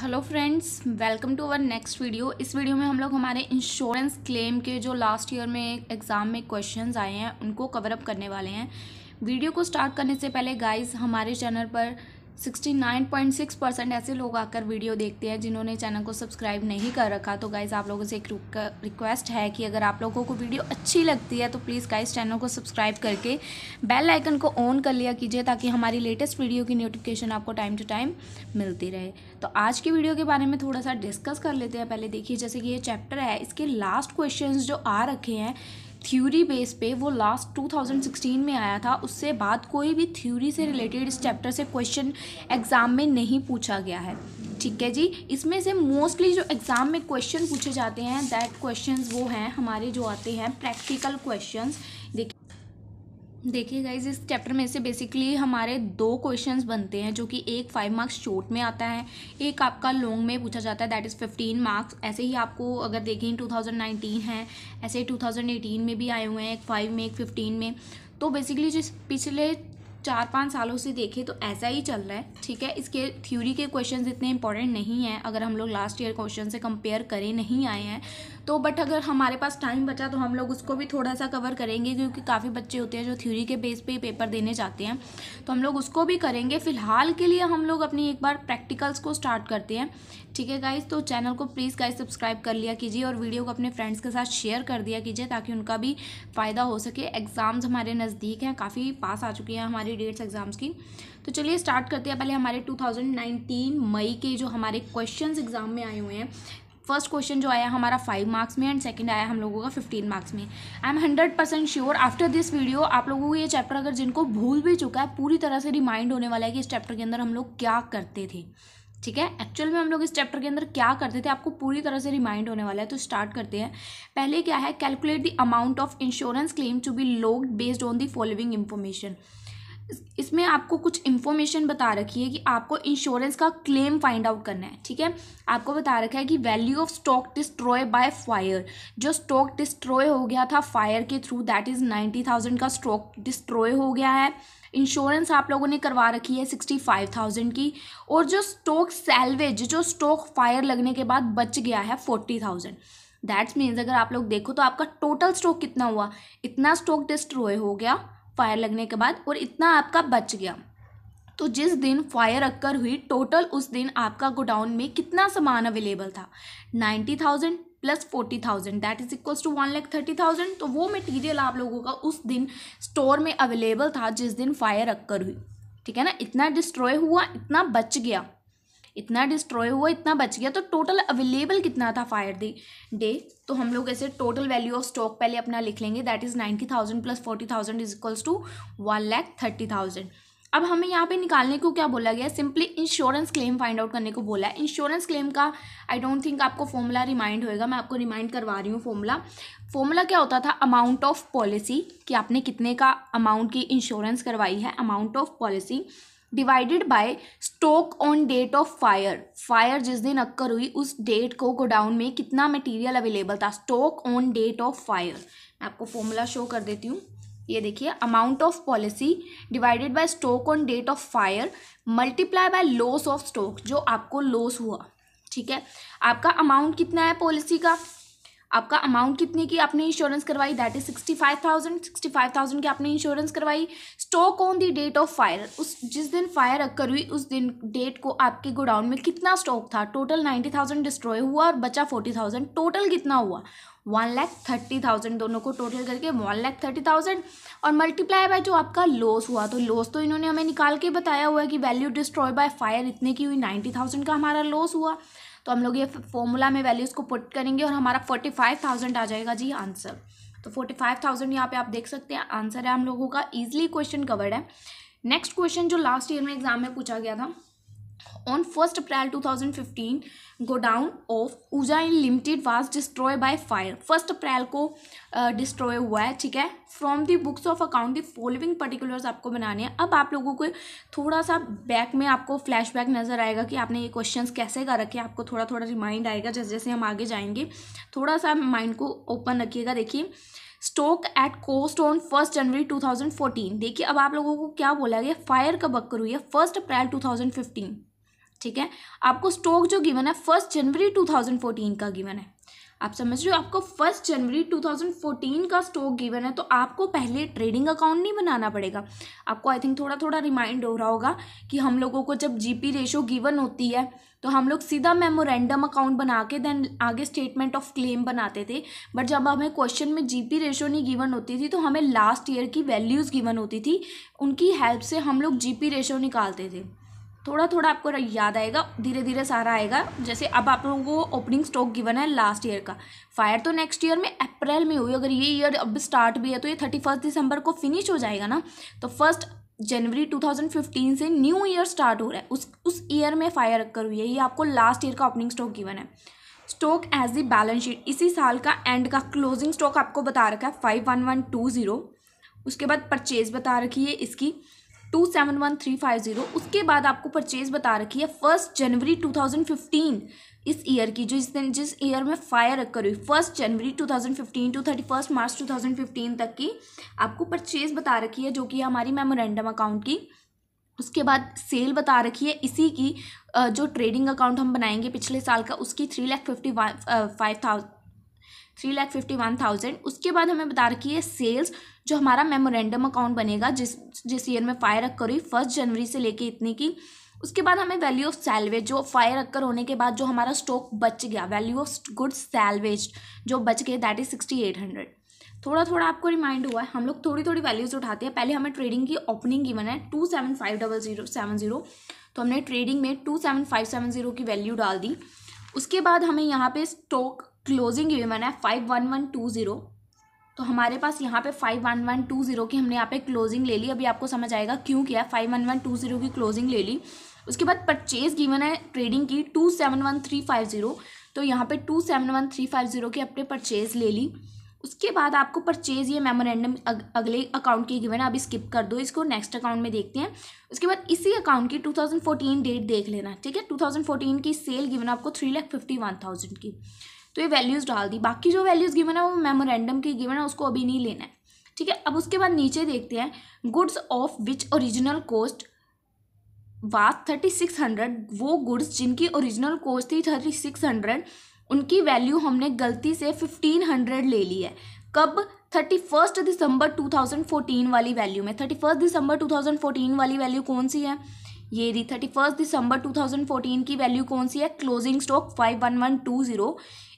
hello friends welcome to our next video इस video में हम लोग हमारे इंश्योरेंस क्लेम के जो लास्ट ईयर में एग्ज़ाम में क्वेश्चंस आए हैं उनको कवर अप करने वाले हैं वीडियो को स्टार्ट करने से पहले गाइस हमारे चैनल पर 69.6 परसेंट ऐसे लोग आकर वीडियो देखते हैं जिन्होंने चैनल को सब्सक्राइब नहीं कर रखा तो गाइज़ आप लोगों से एक रिक्वेस्ट है कि अगर आप लोगों को वीडियो अच्छी लगती है तो प्लीज़ गाइज़ चैनल को सब्सक्राइब करके बेल आइकन को ऑन कर लिया कीजिए ताकि हमारी लेटेस्ट वीडियो की नोटिफिकेशन आपको टाइम टू टाइम मिलती रहे तो आज की वीडियो के बारे में थोड़ा सा डिस्कस कर लेते हैं पहले देखिए जैसे कि ये चैप्टर है इसके लास्ट क्वेश्चन जो आ रखे हैं थ्योरी बेस पे वो लास्ट 2016 में आया था उससे बाद कोई भी थ्योरी से रिलेटेड इस चैप्टर से क्वेश्चन एग्ज़ाम में नहीं पूछा गया है ठीक है जी इसमें से मोस्टली जो एग्ज़ाम में क्वेश्चन पूछे जाते हैं दैट क्वेश्चन वो हैं हमारे जो आते हैं प्रैक्टिकल क्वेश्चन देखिए देखिए गाइज इस चैप्टर में से बेसिकली हमारे दो क्वेश्चंस बनते हैं जो कि एक फाइव मार्क्स शॉर्ट में आता है एक आपका लॉन्ग में पूछा जाता है दैट इज़ फिफ्टीन मार्क्स ऐसे ही आपको अगर देखें 2019 है ऐसे ही 2018 में भी आए हुए हैं एक फाइव में एक फिफ्टीन में तो बेसिकली जिस पिछले चार पाँच सालों से देखें तो ऐसा ही चल रहा है ठीक है इसके थ्योरी के क्वेश्चन इतने इंपॉर्टेंट नहीं हैं अगर हम लोग लास्ट ईयर क्वेश्चन से कंपेयर करें नहीं आए हैं तो बट अगर हमारे पास टाइम बचा तो हम लोग उसको भी थोड़ा सा कवर करेंगे क्योंकि काफ़ी बच्चे होते हैं जो थ्योरी के बेस पर पे पेपर देने जाते हैं तो हम लोग उसको भी करेंगे फिलहाल के लिए हम लोग अपनी एक बार प्रैक्टिकल्स को स्टार्ट करते हैं ठीक है गाइज तो चैनल को प्लीज़ गाइज सब्सक्राइब कर लिया कीजिए और वीडियो को अपने फ्रेंड्स के साथ शेयर कर दिया कीजिए ताकि उनका भी फ़ायदा हो सके एग्ज़ाम्स हमारे नज़दीक हैं काफ़ी पास आ चुके हैं हमारी सारी डेट्स एग्ज़ाम्स की तो चलिए स्टार्ट करते हैं पहले हमारे 2019 मई के जो हमारे क्वेश्चंस एग्ज़ाम में आए हुए हैं फर्स्ट क्वेश्चन जो आया हमारा फाइव मार्क्स में एंड सेकंड आया हम लोगों का फिफ्टीन मार्क्स में I am hundred percent sure after this video आप लोगों को ये चैप्टर अगर जिनको भूल भी चुका है पूरी तरह से रिमाइंड होने वाला है कि इस चैप्टर के अंदर हम लोग क्या करते थे ठीक है एक्चुअल में हम लोग इस चैप्टर के अंदर क्या करते थे आपको पूरी तरह से रिमाइंड होने वाला है तो स्टार्ट करते हैं पहले क्या है calculate the amount of insurance claim to be lodged based on the following information इसमें आपको कुछ इन्फॉर्मेशन बता रखी है कि आपको इंश्योरेंस का क्लेम फाइंड आउट करना है ठीक है आपको बता रखा है कि value of stock destroy by fire जो स्टॉक डिस्ट्रॉय हो गया था फायर के through that is ninety thousand का स्टॉक डिस्ट्रॉय हो गया है इंश्योरेंस आप लोगों ने करवा रखी है सिक्सटी फाइव थाउजेंड की और जो स्टॉक सेल्वेज जो स्टॉक फायर लगने के बाद बच गया है फोर्टी थाउजेंड दैट्स मीन्स अगर आप लोग देखो तो आपका टोटल स्टॉक कितना हुआ इतना स्टॉक डिस्ट्रॉय हो गया फायर लगने के बाद और इतना आपका बच गया तो जिस दिन फायर अक्कर हुई टोटल उस दिन आपका गोडाउन में कितना सामान अवेलेबल था ninety thousand plus forty thousand that is equals to one lakh thirty thousand तो वो मटेरियल आप लोगों का उस दिन स्टोर में अवेलेबल था जिस दिन फायर अक्कर हुई ठीक है ना इतना डिस्ट्रॉय हुआ इतना बच गया इतना डिस्ट्रॉय हुआ इतना बच गया तो टोटल अवेलेबल कितना था फायर डे डे तो हम लोग ऐसे टोटल वैल्यू ऑफ स्टॉक पहले अपना लिख लेंगे that is ninety thousand plus forty thousand is equals to one lakh thirty thousand अब हमें यहाँ पे निकालने को क्या बोला गया simply insurance claim find out करने को बोला है इंश्योरेंस क्लेम का आई डोंट थिंक आपको फॉर्मूला रिमाइंड होएगा मैं आपको रिमाइंड करवा रही हूँ फॉर्मूला फॉर्मूला क्या होता था अमाउंट ऑफ पॉलिसी कि आपने कितने का अमाउंट की इंश्योरेंस करवाई है amount of policy divided by stock on date of fire fire जिस दिन अक्कर हुई उस डेट को गोडाउन में कितना मटेरियल अवेलेबल था stock on date of fire मैं आपको फॉर्मूला शो कर देती हूँ ये देखिए amount of policy divided by stock on date of fire multiply by loss of stock जो आपको लॉस हुआ ठीक है आपका अमाउंट कितना है पॉलिसी का आपका अमाउंट कितने की आपने इंश्योरेंस करवाई that is sixty five thousand sixty five thousand की आपने इंश्योरेंस करवाई stock on the date of fire उस जिस दिन फायर अक्कर हुई उस दिन डेट को आपके गोडाउन में कितना स्टॉक था टोटल नाइन्टी थाउजेंड डिस्ट्रॉय हुआ और बचा फोर्टी थाउजेंड टोटल कितना हुआ वन लैख थर्टी थाउजेंड दोनों को टोटल करके वन लैख थर्टी थाउजेंड और मल्टीप्लाई बाय जो आपका लॉस हुआ तो लॉस तो इन्होंने हमें निकाल के बताया हुआ है कि वैल्यू डिस्ट्रॉय बाय फायर इतने की हुई नाइन्टी थाउजेंड का हमारा लॉस हुआ तो हम लोग ये फॉर्मूला में वैल्यूज़ को पुट करेंगे और हमारा फोर्टी फाइव थाउजेंड आ जाएगा जी आंसर तो फोर्टी फाइव थाउजेंड यहाँ पे आप देख सकते हैं आंसर है हम लोगों का ईजिली क्वेश्चन कवर्ड है नेक्स्ट क्वेश्चन जो लास्ट ईयर में एग्जाम में पूछा गया था on first on 1st April 2015 godown of ऊजा इन limited was destroy by fire first अप्रैल को डिस्ट्रॉय uh, हुआ है ठीक है from the books of account the following particulars आपको बनाने हैं अब आप लोगों को थोड़ा सा बैक में आपको फ्लैशबैक नजर आएगा कि आपने ये क्वेश्चन कैसे कर रखे आपको थोड़ा थोड़ा रिमाइंड आएगा जैसे जैसे हम आगे जाएंगे थोड़ा सा माइंड को ओपन रखिएगा देखिए stock at cost on first January two thousand 2014 देखिए अब आप लोगों को क्या बोला गया फायर कब अक्कर हुई है first April two thousand fifteen ठीक है आपको स्टॉक जो गिवन है फर्स्ट जनवरी 2014 का गिवन है आप समझ रहे हो आपको फर्स्ट जनवरी 2014 का स्टॉक गिवन है तो आपको पहले ट्रेडिंग अकाउंट नहीं बनाना पड़ेगा आपको आई थिंक थोड़ा थोड़ा रिमाइंड हो रहा होगा कि हम लोगों को जब जीपी रेशो गिवन होती है तो हम लोग सीधा मेमोरेंडम अकाउंट बना के देन आगे स्टेटमेंट ऑफ क्लेम बनाते थे बट जब हमें क्वेश्चन में जीपी रेशो नहीं गिवन होती थी तो हमें लास्ट ईयर की वैल्यूज़ गिवन होती थी उनकी हेल्प से हम लोग जीपी रेशो निकालते थे थोड़ा थोड़ा आपको याद आएगा धीरे धीरे सारा आएगा जैसे अब आप लोगों को ओपनिंग स्टॉक गिवन है लास्ट ईयर का फायर तो नेक्स्ट ईयर में अप्रैल में हुई अगर ये ईयर अब स्टार्ट भी है तो ये थर्टी फर्स्ट दिसंबर को फिनिश हो जाएगा ना तो फर्स्ट जनवरी 2015 से न्यू ईयर स्टार्ट हो रहा है उस उस ईयर में फायर रखकर हुई है ये आपको लास्ट ईयर का ओपनिंग स्टॉक गिवन है stock as the balance sheet इसी साल का एंड का क्लोजिंग स्टॉक आपको बता रखा है five one one two zero उसके बाद परचेज बता रखी है इसकी two seven one three five zero उसके बाद आपको परचेज़ बता रखी है first January two thousand fifteen इस ईयर की जो इस दिन जिस ईयर में फायर अक्कर हुई first January 2015 to thirty first March 2015 तक की आपको परचेज़ बता रखी है जो कि हमारी मेमोरेंडम अकाउंट की उसके बाद सेल बता रखी है इसी की जो ट्रेडिंग अकाउंट हम बनाएंगे पिछले साल का उसकी three lakh fifty five thousand three lakh fifty one thousand उसके बाद हमें बता रखी है सेल्स जो हमारा मेमोरेंडम अकाउंट बनेगा जिस जिस ईयर में फायर अक्कर हुई फर्स्ट जनवरी से लेके इतने की उसके बाद हमें वैल्यू ऑफ सैलवेज जो फायर अक्कर होने के बाद जो हमारा स्टॉक बच गया वैल्यू ऑफ गुड सैलवेज जो बच गए that is sixty eight hundred थोड़ा थोड़ा आपको रिमाइंड हुआ है हम लोग थोड़ी थोड़ी वैल्यूज उठाते हैं पहले हमें ट्रेडिंग की ओपनिंग गिवन है two seven five double zero seven zero तो हमने ट्रेडिंग में two seven five seven zero की वैल्यू डाल दी उसके बाद हमें यहाँ पे स्टॉक क्लोजिंग ई है five one one two zero तो हमारे पास यहाँ पे five one one two zero की हमने यहाँ पे क्लोजिंग ले ली अभी आपको समझ आएगा क्यों किया five one one two zero की क्लोजिंग ले ली उसके बाद परचेज गिवन है ट्रेडिंग की two seven one three five zero तो यहाँ पे two seven one three five zero की अपने परचेज ले ली उसके बाद आपको परचेज ये मेमोरेंडम अगले अकाउंट की गिवन अभी स्किप कर दो इसको नेक्स्ट अकाउंट में देखते हैं उसके बाद इसी अकाउंट की 2014 डेट देख लेना ठीक है 2014 की सेल गिवन आपको three lakh fifty one thousand की तो ये वैल्यूज़ डाल दी बाकी जो वैल्यूज़ गिवन है वो मेमोरेंडम की गिवन है उसको अभी नहीं लेना है ठीक है अब उसके बाद नीचे देखते हैं goods of which original cost was thirty six hundred वो गुड्स जिनकी ओरिजिनल कोस्ट थी थर्टी सिक्स हंड्रेड उनकी वैल्यू हमने गलती से फिफ्टीन हंड्रेड ले ली है कब thirty first December two thousand fourteen वाली वैल्यू में thirty first December two thousand fourteen वाली वैल्यू कौन सी है ये रही thirty first December two thousand fourteen की वैल्यू कौन सी है closing stock five one one two zero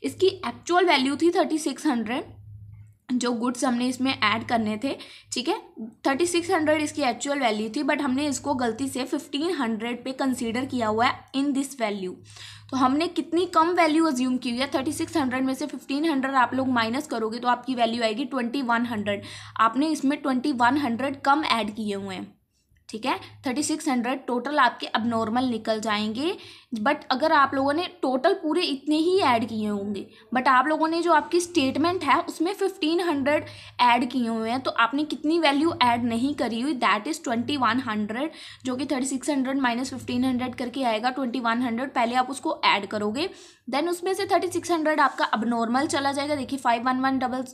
इसकी एक्चुअल वैल्यू थी थर्टी सिक्स हंड्रेड जो गुड्स हमने इसमें ऐड करने थे ठीक है थर्टी सिक्स हंड्रेड इसकी एक्चुअल वैल्यू थी बट हमने इसको गलती से फिफ्टीन हंड्रेड पे कंसीडर किया हुआ है इन दिस वैल्यू तो हमने कितनी कम वैल्यू अज्यूम की हुई है थर्टी सिक्स हंड्रेड में से फिफ्टीन हंड्रेड आप लोग माइनस करोगे तो आपकी वैल्यू आएगी ट्वेंटी वन हंड्रेड आपने इसमें ट्वेंटी वन हंड्रेड कम ऐड किए हुए हैं ठीक है थर्टी सिक्स हंड्रेड टोटल आपके अब नॉर्मल निकल जाएंगे बट अगर आप लोगों ने टोटल पूरे इतने ही ऐड किए होंगे बट आप लोगों ने जो आपकी स्टेटमेंट है उसमें फिफ्टीन हंड्रेड ऐड किए हुए हैं तो आपने कितनी वैल्यू ऐड नहीं करी हुई that is twenty one hundred जो कि thirty six hundred minus fifteen hundred करके आएगा ट्वेंटी वन हंड्रेड पहले आप उसको ऐड करोगे देन उसमें से थर्टी सिक्स हंड्रेड आपका अब नॉर्मल चला जाएगा देखिए five one one double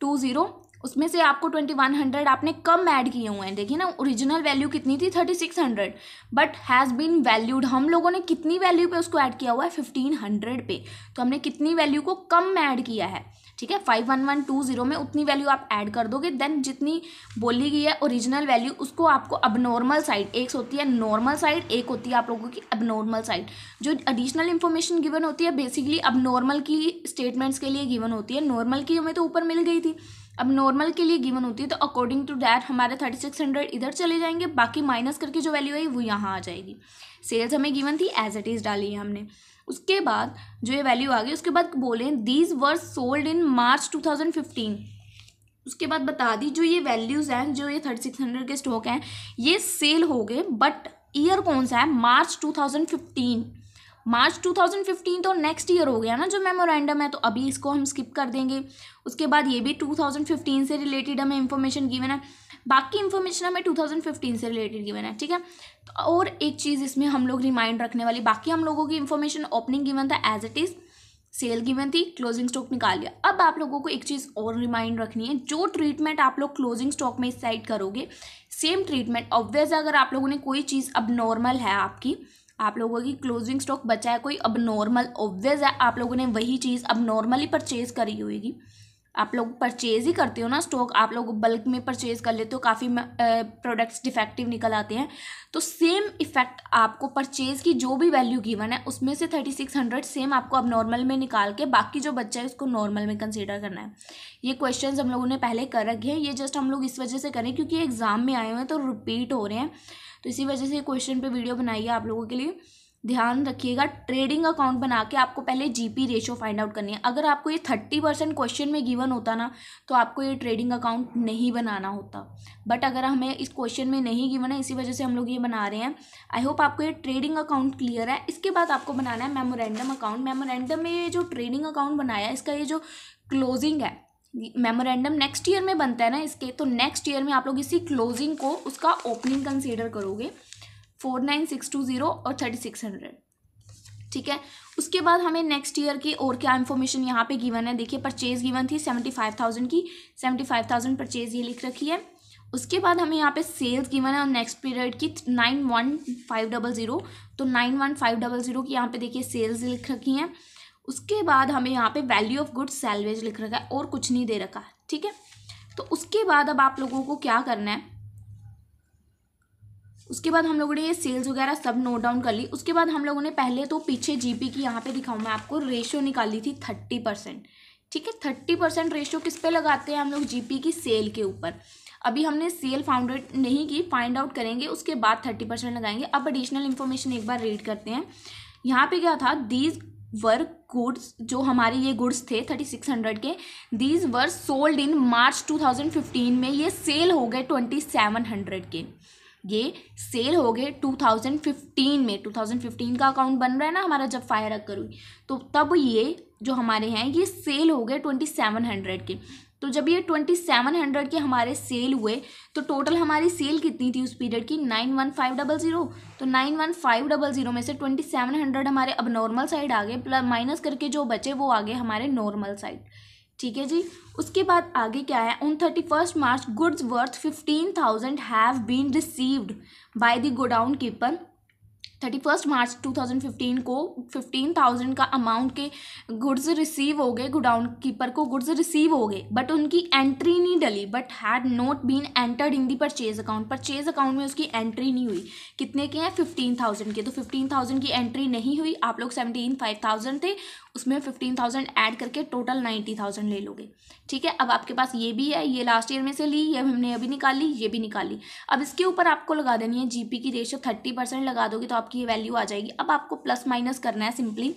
two zero उसमें से आपको ट्वेंटी वन हंड्रेड आपने कम ऐड किए हुए हैं देखिए ना ओरिजिनल वैल्यू कितनी थी thirty six hundred but has been valued हम लोगों ने कितनी वैल्यू पे उसको ऐड किया हुआ है फिफ्टीन हंड्रेड पे तो हमने कितनी वैल्यू को कम ऐड किया है ठीक है five one one two zero में उतनी वैल्यू आप ऐड कर दोगे देन जितनी बोली गई है ओरिजिनल वैल्यू उसको आपको अब नॉर्मल साइड एक होती है नॉर्मल साइड एक होती है आप लोगों की अब नॉर्मल साइड जो एडिशनल इन्फॉर्मेशन गिवन होती है बेसिकली अब नॉर्मल की स्टेटमेंट्स के लिए गिवन होती है नॉर्मल की हमें तो ऊपर मिल गई थी अब नॉर्मल के लिए गिवन होती है तो अकॉर्डिंग टू दैट हमारे थर्टी सिक्स हंड्रेड इधर चले जाएंगे बाकी माइनस करके जो वैल्यू आई वो यहाँ आ जाएगी सेल्स हमें गिवन थी एज इट इज़ डाली है हमने उसके बाद जो ये वैल्यू आ गई उसके बाद बोले these were sold in March two thousand fifteen उसके बाद बता दी जो ये वैल्यूज़ हैं जो ये थर्टी सिक्स हंड्रेड के स्टॉक हैं ये सेल हो गए बट ईयर कौन सा है March two thousand fifteen March 2015 तो नेक्स्ट ईयर हो गया ना जो मेमोरेंडम है तो अभी इसको हम स्किप कर देंगे उसके बाद ये भी 2015 से रिलेटेड हमें इन्फॉर्मेशन गिवन है बाकी इन्फॉर्मेशन हमें 2015 से रिलेटेड गिवन है ठीक है तो और एक चीज़ इसमें हम लोग रिमाइंड रखने वाली बाकी हम लोगों की इन्फॉर्मेशन ओपनिंग गिवन था as it is sale given थी क्लोजिंग स्टॉक निकाल लिया अब आप लोगों को एक चीज़ और रिमाइंड रखनी है जो ट्रीटमेंट आप लोग क्लोजिंग स्टॉक में इस साइड करोगे सेम ट्रीटमेंट ऑब्वियस अगर आप लोगों ने कोई चीज़ अब नॉर्मल है आपकी आप लोगों की क्लोजिंग स्टॉक बचा है कोई अब नॉर्मल ऑब्वियस है आप लोगों ने वही चीज़ अब नॉर्मली परचेज करी होगी आप लोग परचेज ही करते हो ना स्टॉक आप लोग बल्क में परचेज कर लेते हो काफ़ी प्रोडक्ट्स डिफेक्टिव निकल आते हैं तो सेम इफेक्ट आपको परचेज की जो भी वैल्यू गिवन है उसमें से थर्टी सिक्स हंड्रेड सेम आपको अब नॉर्मल में निकाल के बाकी जो बच्चा है उसको नॉर्मल में कंसिडर करना है ये क्वेश्चन हम लोगों ने पहले कर रखे हैं ये जस्ट हम लोग इस वजह से करें क्योंकि एग्ज़ाम में आए हुए हैं तो रिपीट हो रहे हैं तो इसी वजह से क्वेश्चन पे वीडियो बनाई है आप लोगों के लिए ध्यान रखिएगा ट्रेडिंग अकाउंट बना के आपको पहले जीपी रेशियो फाइंड आउट करनी है अगर आपको ये थर्टी परसेंट क्वेश्चन में गिवन होता ना तो आपको ये ट्रेडिंग अकाउंट नहीं बनाना होता बट अगर हमें इस क्वेश्चन में नहीं गिवन है इसी वजह से हम लोग ये बना रहे हैं आई होप आपको ये ट्रेडिंग अकाउंट क्लियर है इसके बाद आपको बनाना है मेमोरेंडम अकाउंट मेमोरेंडम में ये जो ट्रेडिंग अकाउंट बनाया है इसका ये जो क्लोजिंग है मेमोरेंडम नेक्स्ट ईयर में बनता है ना इसके तो नेक्स्ट ईयर में आप लोग इसी क्लोजिंग को उसका ओपनिंग कंसीडर करोगे four nine six two zero और थर्टी सिक्स हंड्रेड ठीक है उसके बाद हमें नेक्स्ट ईयर की और क्या इन्फॉर्मेशन यहाँ पे गिवन है देखिए परचेज गिवन थी सेवेंटी फाइव थाउजेंड की सेवेंटी फाइव थाउजेंड परचेज ये लिख रखी है उसके बाद हमें यहाँ पे सेल्स गिवन है और नेक्स्ट पीरियड की nine one five double zero तो nine one five double zero की यहाँ पे देखिए सेल्स लिख रखी हैं उसके बाद हमें यहाँ पे वैल्यू ऑफ गुड्स सैलवेज लिख रखा है और कुछ नहीं दे रखा है ठीक है तो उसके बाद अब आप लोगों को क्या करना है उसके बाद हम लोगों ने ये सेल्स वगैरह सब नोट डाउन कर ली उसके बाद हम लोगों ने पहले तो पीछे जीपी की यहाँ पे दिखाऊँ मैं आपको रेशियो निकाली थी थर्टी परसेंट ठीक है थर्टी परसेंट रेशियो किस पे लगाते हैं हम लोग जीपी की सेल के ऊपर अभी हमने सेल फाउंडेड नहीं की फाइंड आउट करेंगे उसके बाद थर्टी परसेंट लगाएंगे अब एडिशनल इन्फॉर्मेशन एक बार रीड करते हैं यहाँ पे क्या था दीज वर्क गुड्स जो हमारे ये गुड्स थे थर्टी सिक्स हंड्रेड के these were sold in March two thousand fifteen में ये सेल हो गए ट्वेंटी सेवन हंड्रेड के ये सेल हो गए टू थाउजेंड फिफ्टीन में टू थाउजेंड फिफ्टीन का अकाउंट बन रहा है ना हमारा जब फायर अक्कर हुई तो तब ये जो हमारे हैं ये सेल हो गए ट्वेंटी सेवन हंड्रेड के तो जब ये ट्वेंटी सेवन हंड्रेड के हमारे सेल हुए तो टोटल हमारी सेल कितनी थी उस पीरियड की nine one five double zero तो nine one five double zero में से ट्वेंटी सेवन हंड्रेड हमारे अब नॉर्मल साइड आ गए प्लस माइनस करके जो बचे वो आ गए हमारे नॉर्मल साइड ठीक है जी उसके बाद आगे क्या है on thirty first March goods worth fifteen thousand have been received by the godown keeper thirty first March two thousand fifteen को फिफ्टीन थाउजेंड का अमाउंट के गुड्स रिसीव हो गए गुडाउन कीपर को गुड्स रिसीव हो गए बट उनकी entry नहीं डली but had not been entered in the purchase account purchase account में उसकी एंट्री नहीं हुई कितने के हैं फिफ्टीन थाउजेंड के तो फिफ्टीन थाउजेंड की एंट्री नहीं हुई आप लोग सेवनटीन फाइव थाउजेंड थे उसमें फिफ्टीन थाउजेंड एड करके टोटल नाइन्टी थाउजेंड ले लोगे ठीक है अब आपके पास ये भी है ये लास्ट ईयर में से ली ये हमने अभी निकाली ये भी निकाली अब इसके ऊपर आपको लगा देनी है पी की रेशियो थर्टी परसेंट लगा दोगे तो आप आपकी वैल्यू आ जाएगी अब आपको प्लस माइनस करना है सिंपली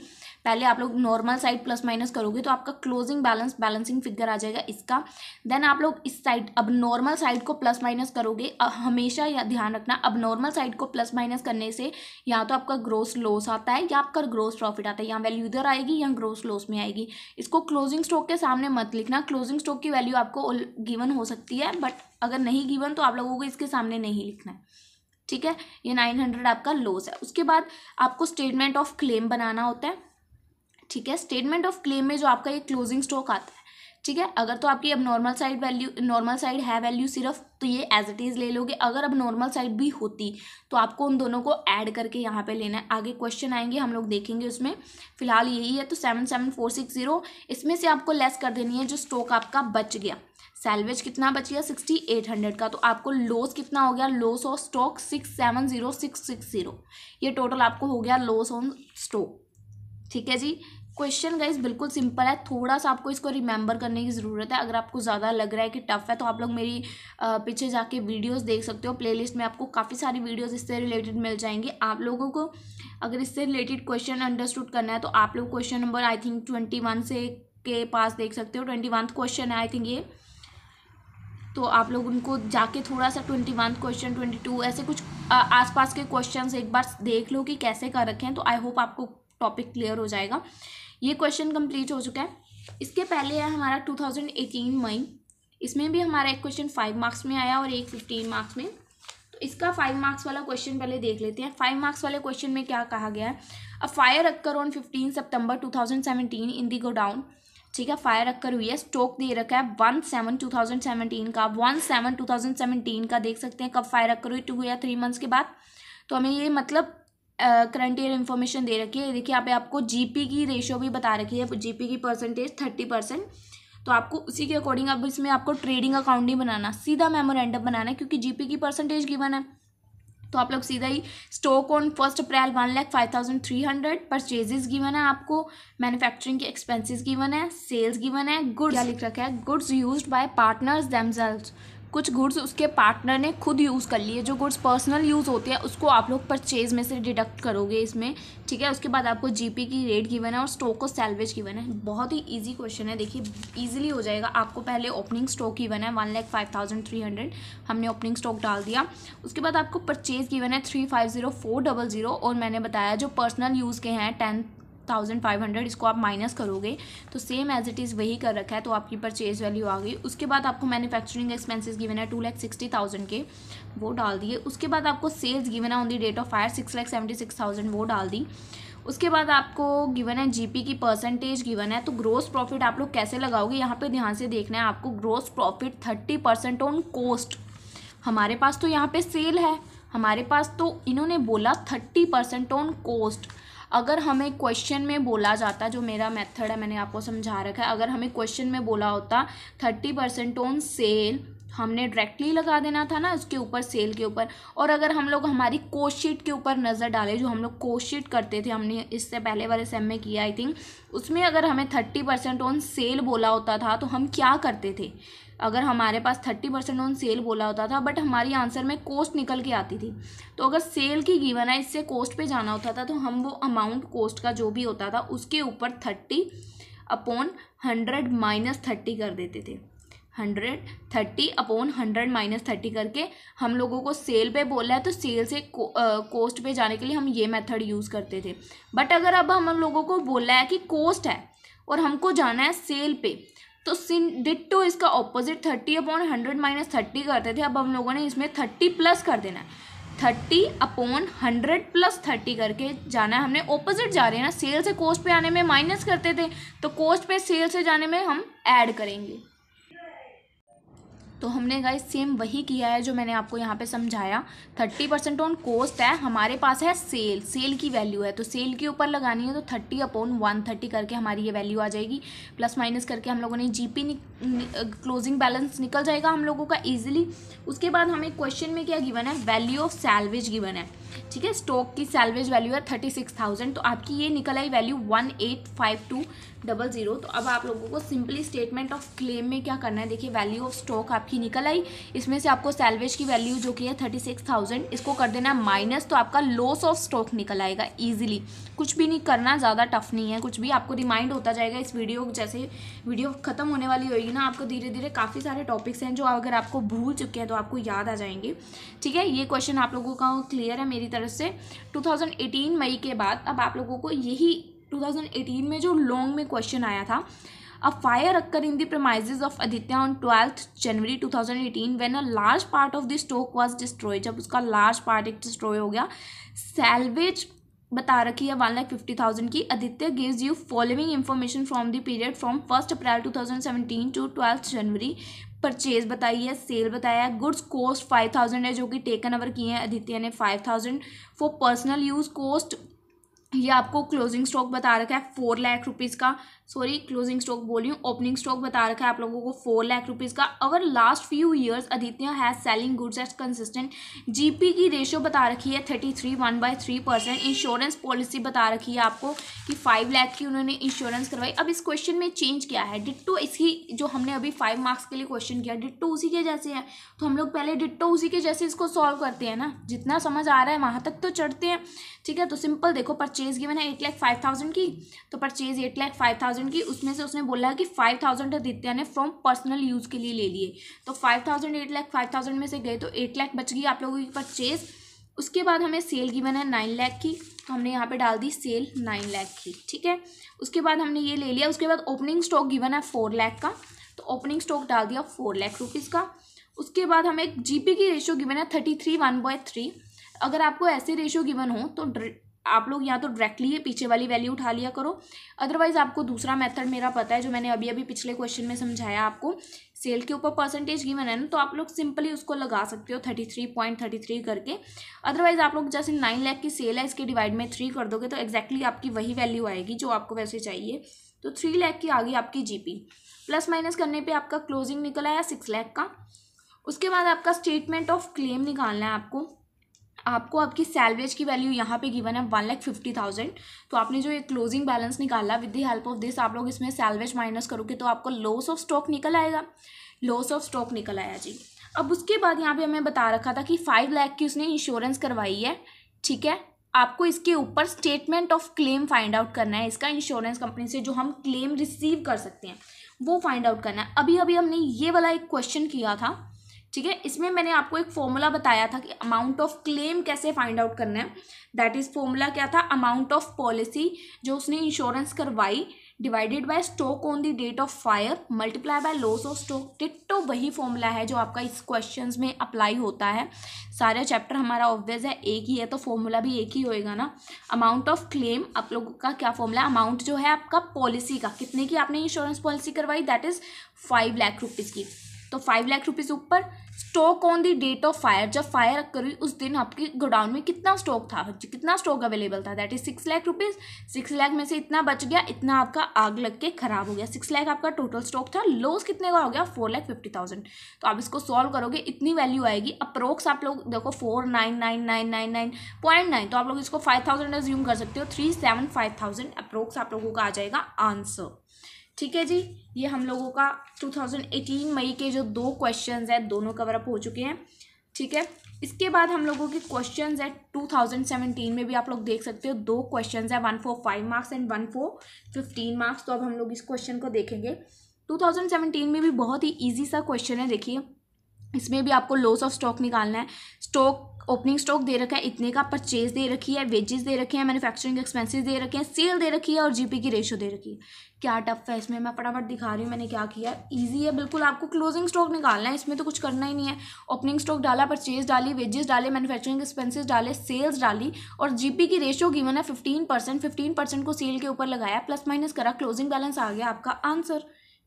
पहले आप लोग नॉर्मल साइड प्लस माइनस करोगे तो आपका क्लोजिंग बैलेंस बैलेंसिंग फिगर आ जाएगा इसका देन आप लोग इस साइड अब नॉर्मल साइड को प्लस माइनस करोगे हमेशा या ध्यान रखना अब नॉर्मल साइड को प्लस माइनस करने से या तो आपका ग्रोस लॉस आता है या आपका ग्रोस प्रॉफिट आता है या वैल्यू इधर आएगी या ग्रोस लॉस में आएगी इसको क्लोजिंग स्टॉक के सामने मत लिखना क्लोजिंग स्टॉक की वैल्यू आपको गिवन हो सकती है बट अगर नहीं गिवन तो आप लोगों को इसके सामने नहीं लिखना है ठीक है ये नाइन हंड्रेड आपका लॉस है उसके बाद आपको स्टेटमेंट ऑफ क्लेम बनाना होता है ठीक है स्टेटमेंट ऑफ क्लेम में जो आपका ये क्लोजिंग स्टॉक आता है ठीक है अगर तो आपकी अब normal side value normal side है वैल्यू सिर्फ तो ये एज इट इज़ ले लोगे अगर अब नॉर्मल साइड भी होती तो आपको उन दोनों को ऐड करके यहाँ पे लेना है आगे क्वेश्चन आएंगे हम लोग देखेंगे उसमें फिलहाल यही है तो seven seven four six zero इसमें से आपको लेस कर देनी है जो स्टॉक आपका बच गया सैलवेज कितना बच गया सिक्सटी एट हंड्रेड का तो आपको लॉस कितना हो गया loss of stock six seven zero six six zero ये टोटल आपको हो गया लॉस ऑन स्टॉक ठीक है जी क्वेश्चन गाइज बिल्कुल सिंपल है थोड़ा सा आपको इसको रिमेंबर करने की ज़रूरत है अगर आपको ज़्यादा लग रहा है कि टफ है तो आप लोग मेरी पीछे जाके वीडियोस देख सकते हो प्लेलिस्ट में आपको काफ़ी सारी वीडियोस इससे रिलेटेड मिल जाएंगी आप लोगों को अगर इससे रिलेटेड क्वेश्चन अंडरस्टूड करना है तो आप लोग question number I think twenty से के पास देख सकते हो ट्वेंटी क्वेश्चन है आई थिंक ये तो आप लोग उनको जाके थोड़ा सा twenty one question twenty two ऐसे कुछ आसपास के क्वेश्चन एक बार देख लो कि कैसे कर रखे हैं तो आई होप आपको टॉपिक क्लियर हो जाएगा ये क्वेश्चन कंप्लीट हो चुका है इसके पहले है हमारा टू थाउजेंड एटीन मई इसमें भी हमारा एक क्वेश्चन फाइव मार्क्स में आया और एक फिफ्टीन मार्क्स में तो इसका फाइव मार्क्स वाला क्वेश्चन पहले देख लेते हैं फाइव मार्क्स वाले क्वेश्चन में क्या कहा गया है a fire occur on fifteen September seventeen in the godown ठीक है फायर रखकर हुई है स्टोक दे रखा है one seven two thousand seventeen का one seven two thousand seventeen का देख सकते हैं कब फायर रखकर हुई टू या थ्री मंथ्स के बाद तो हमें ये मतलब करंट ईयर इन्फॉर्मेशन दे रखी है देखिए आप आपको जीपी की रेशियो भी बता रखी है जीपी की परसेंटेज थर्टी परसेंट तो आपको उसी के अकॉर्डिंग अब इसमें आपको ट्रेडिंग अकाउंट नहीं बनाना सीधा मेमोरेंडम बनाना है क्योंकि जीपी की परसेंटेज गिवन है तो आप लोग सीधा ही stock on first April one lakh five thousand three hundred purchases given है आपको मैन्युफैक्चरिंग के एक्सपेंसेस गिवन है सेल्स गिवन है गुड्स लिख रखा है goods used by partners themselves कुछ गुड्स उसके पार्टनर ने खुद यूज़ कर लिए जो गुड्स पर्सनल यूज़ होते हैं उसको आप लोग परचेज में से डिडक्ट करोगे इसमें ठीक है उसके बाद आपको जीपी की रेट गिवन है और स्टॉक को सैलवेज गिवन है बहुत ही ईजी क्वेश्चन है देखिए इजीली हो जाएगा आपको पहले ओपनिंग स्टॉक गिवन है one lakh five thousand three hundred हमने ओपनिंग स्टॉक डाल दिया उसके बाद आपको परचेज गिवन है three five zero four double zero और मैंने बताया जो पर्सनल यूज़ के हैं टेन थाउजेंड फाइव हंड्रेड इसको आप माइनस करोगे तो सेम एज इट इज़ वही कर रखा है तो आपकी परचेज वैल्यू आ गई उसके बाद आपको मैनुफैक्चरिंग एक्सपेंसिस गिवन है टू लैख सिक्सटी थाउजेंड के वो डाल दिए उसके बाद आपको सेल्स गिवन है on the date of fire six lakh seventy six thousand वो डाल दी उसके बाद आपको गिवन है जीपी की परसेंटेज गिवन है तो ग्रोस प्रॉफिट आप लोग कैसे लगाओगे यहाँ पे ध्यान से देखना है आपको gross profit thirty percent on cost हमारे पास तो यहाँ पे सेल है हमारे पास तो इन्होंने बोला थर्टी परसेंट ऑन कोस्ट अगर हमें क्वेश्चन में बोला जाता जो मेरा मेथड है मैंने आपको समझा रखा है अगर हमें क्वेश्चन में बोला होता थर्टी परसेंट ऑन सेल हमने डायरेक्टली लगा देना था ना उसके ऊपर सेल के ऊपर और अगर हम लोग हमारी कोशीट के ऊपर नज़र डालें जो हम लोग कोशीट करते थे हमने इससे पहले वाले सेम में किया आई थिंक उसमें अगर हमें थर्टी परसेंट ऑन सेल बोला होता था तो हम क्या करते थे अगर हमारे पास थर्टी परसेंट ऑन सेल बोला होता था बट हमारी आंसर में कोस्ट निकल के आती थी तो अगर सेल की गिवन है इससे कोस्ट पे जाना होता था तो हम वो अमाउंट कोस्ट का जो भी होता था उसके ऊपर thirty upon hundred minus thirty कर देते थे hundred thirty upon hundred minus thirty करके हम लोगों को सेल पे बोला है तो सेल से कोस्ट पे जाने के लिए हम ये मेथड यूज़ करते थे बट अगर अब हम लोगों को बोला है कि कोस्ट है और हमको जाना है सेल पे तो सिन डिट्टो इसका opposite thirty upon hundred minus thirty करते थे अब हम लोगों ने इसमें थर्टी प्लस कर देना है thirty upon hundred plus thirty करके जाना है हमने ऑपोजिट जा रहे हैं ना सेल से कोस्ट पे आने में माइनस करते थे तो कोस्ट पे सेल से जाने में हम ऐड करेंगे तो हमने गाइस सेम वही किया है जो मैंने आपको यहाँ पे समझाया थर्टी परसेंट ऑन कॉस्ट है हमारे पास है सेल सेल की वैल्यू है तो सेल के ऊपर लगानी है तो थर्टी अपॉन वन थर्टी करके हमारी ये वैल्यू आ जाएगी प्लस माइनस करके हम लोगों ने जीपी क्लोजिंग बैलेंस निकल जाएगा हम लोगों का ईजिली उसके बाद हमें क्वेश्चन में क्या गिवन है वैल्यू ऑफ सैलवेज गिवन है ठीक है स्टॉक की सैलवेज वैल्यू है थर्टी सिक्स थाउजेंड तो आपकी ये निकल आई value one eight five two double zero तो अब आप लोगों को सिंपली स्टेटमेंट ऑफ क्लेम में क्या करना है देखिए वैल्यू ऑफ स्टॉक आपकी निकल आई इसमें से आपको सैलवेज की वैल्यू जो कि है थर्टी सिक्स थाउजेंड इसको कर देना माइनस तो आपका लॉस ऑफ स्टॉक निकल आएगा ईजिली कुछ भी नहीं करना ज़्यादा टफ नहीं है कुछ भी आपको रिमाइंड होता जाएगा इस वीडियो जैसे वीडियो ख़त्म होने वाली होगी ना आपको धीरे धीरे काफ़ी सारे टॉपिक्स हैं जो अगर आपको भूल चुके हैं तो आपको याद आ जाएंगे ठीक है ये क्वेश्चन आप लोगों का क्लियर है मेरी मेरी तरफ से 2018 मई के बाद अब आप लोगों को यही 2018 में जो लॉन्ग में क्वेश्चन आया था a fire occur in the premises of Aditya on twelfth January 2018 when a large part of the stock was destroy जब उसका लार्ज पार्ट एक डिस्ट्रॉय हो गया salvage बता रखी है वन लाख फिफ्टी थाउजेंड की Aditya gives you following information from the period from first April two thousand seventeen to twelfth January purchase बताई है सेल बताया है गुड्स कॉस्ट फाइव थाउजेंड है जो कि टेकन ओवर किए हैं आदित्य ने five thousand for personal use cost ये आपको क्लोजिंग स्टॉक बता रखा है फोर लाख रुपीज़ का सॉरी क्लोजिंग स्टॉक बोल रही हूँ ओपनिंग स्टॉक बता रखा है आप लोगों को फोर लाख रुपीज़ का our last few years Aditya has selling goods at consistent GP की रेशियो बता रखी है thirty three one by three percent insurance policy बता रखी है आपको कि फाइव लाख की उन्होंने इंश्योरेंस करवाई अब इस क्वेश्चन में चेंज क्या है डिट्टो इसकी जो हमने अभी फाइव मार्क्स के लिए क्वेश्चन किया डिट्टो उसी के जैसे है तो हम लोग पहले डिट्टो उसी के जैसे इसको सॉल्व करते हैं ना जितना समझ आ रहा है वहाँ तक तो चढ़ते हैं ठीक है तो सिंपल देखो परचेज की है एट लाख फाइव थाउजेंड की तो purchase eight lakh five thousand thousand की उसमें से उसने बोला है कि फाइव थाउजेंड आदित्य ने फ्रॉम पर्सनल यूज़ के लिए ले लिए तो five thousand eight lakh five thousand में से गए तो एट लैख बच गई आप लोगों की परचेज़ उसके बाद हमें सेल गिवन है नाइन लैख की तो हमने यहाँ पे डाल दी सेल नाइन लैख की ठीक है उसके बाद हमने ये ले लिया उसके बाद ओपनिंग स्टॉक गिवन है फोर लैख का तो ओपनिंग स्टॉक डाल दिया फोर लैख रुपीज़ का उसके बाद हमें जीपी की रेशियो गिवन है thirty three one by three अगर आपको ऐसे रेशियो गिवन हो तो आप लोग या तो डायरेक्टली पीछे वाली वैल्यू उठा लिया करो अदरवाइज आपको दूसरा मेथड मेरा पता है जो मैंने अभी अभी पिछले क्वेश्चन में समझाया आपको सेल के ऊपर परसेंटेज गिवन है ना तो आप लोग सिंपली उसको लगा सकते हो thirty three point thirty three करके अदरवाइज आप लोग जैसे नाइन लाख की सेल है इसके डिवाइड में थ्री कर दोगे तो एक्जैक्टली exactly आपकी वही वैल्यू आएगी जो आपको वैसे चाहिए तो थ्री लैख की आ गई आपकी पी प्लस माइनस करने पर आपका क्लोजिंग निकल आया सिक्स लैख का उसके बाद आपका स्टेटमेंट ऑफ क्लेम निकालना है आपको आपको आपकी सैलरीज की वैल्यू यहाँ पे गिवन है वन लैख फिफ्टी थाउजेंड तो आपने जो ये क्लोजिंग बैलेंस निकाला with the help of this आप लोग इसमें सैलरीज माइनस करोगे तो आपको लॉस ऑफ स्टॉक निकल आएगा लॉस ऑफ स्टॉक निकल आया जी अब उसके बाद यहाँ पे हमें बता रखा था कि फाइव लैख की उसने इंश्योरेंस करवाई है ठीक है आपको इसके ऊपर statement of claim find out करना है इसका इंश्योरेंस कंपनी से जो हम क्लेम रिसीव कर सकते हैं वो फाइंड आउट करना है अभी अभी हमने ये वाला एक क्वेश्चन किया था ठीक है इसमें मैंने आपको एक फॉर्मूला बताया था कि अमाउंट ऑफ क्लेम कैसे फाइंड आउट करना है दैट इज़ फॉर्मूला क्या था अमाउंट ऑफ पॉलिसी जो उसने इंश्योरेंस करवाई divided by stock on the date of fire multiply by loss of stock ditto वही फॉर्मूला है जो आपका इस क्वेश्चन में अप्लाई होता है सारे चैप्टर हमारा ऑब्वियस है एक ही है तो फॉर्मूला भी एक ही होएगा ना अमाउंट ऑफ क्लेम आप लोगों का क्या फॉर्मूला अमाउंट जो है आपका पॉलिसी का कितने की आपने इंश्योरेंस पॉलिसी करवाई that is five lakh rupees की तो फाइव लाख रुपीज़ ऊपर stock on the date of fire जब फायर करी उस दिन आपके गोडाउन में कितना स्टॉक था कितना स्टॉक अवेलेबल था that is six lakh rupees six lakh में से इतना बच गया इतना आपका आग लग के खराब हो गया सिक्स लाख आपका टोटल स्टॉक था लॉस कितने का हो गया फोर लाख फिफ्टी थाउजेंड तो आप इसको सॉल्व करोगे इतनी वैल्यू आएगी अप्रोक्स आप लोग देखो four nine nine nine nine nine point nine तो आप लोग इसको फाइव थाउजेंड एज्यूम कर सकते हो three seven five thousand approx आप लोगों का आ जाएगा आंसर ठीक है जी ये हम लोगों का 2018 मई के जो दो क्वेश्चंस हैं दोनों कवर अप हो चुके हैं ठीक है इसके बाद हम लोगों के क्वेश्चंस है 2017 में भी आप लोग देख सकते हो दो क्वेश्चंस है one four five marks and one four fifteen marks तो अब हम लोग इस क्वेश्चन को देखेंगे 2017 में भी बहुत ही ईजी सा क्वेश्चन है देखिए इसमें भी आपको लॉस ऑफ स्टॉक निकालना है स्टॉक ओपनिंग स्टॉक दे रखा है इतने का परचेज दे रखी है वेजेस दे रखे हैं मैन्युफैक्चरिंग एक्सपेंसेस दे रखे हैं सेल दे रखी है और जीपी की रेशो दे रखी है क्या टफ है इसमें मैं फटाफट दिखा रही हूँ मैंने क्या किया ईजी है बिल्कुल आपको क्लोजिंग स्टॉक निकालना है इसमें तो कुछ करना ही नहीं है ओपनिंग स्टॉक डाला परचेज डाली वेजेस डाले मैनुफैक्चरिंग एक्सपेंसिस डाले सेल्स डाली और जीपी की रेशो गिवन है फिफ्टीन परसेंट फिफ्टीन परसेंट को सेल के ऊपर लगाया प्लस माइनस करा क्लोजिंग बैलेंस आ गया आपका आंसर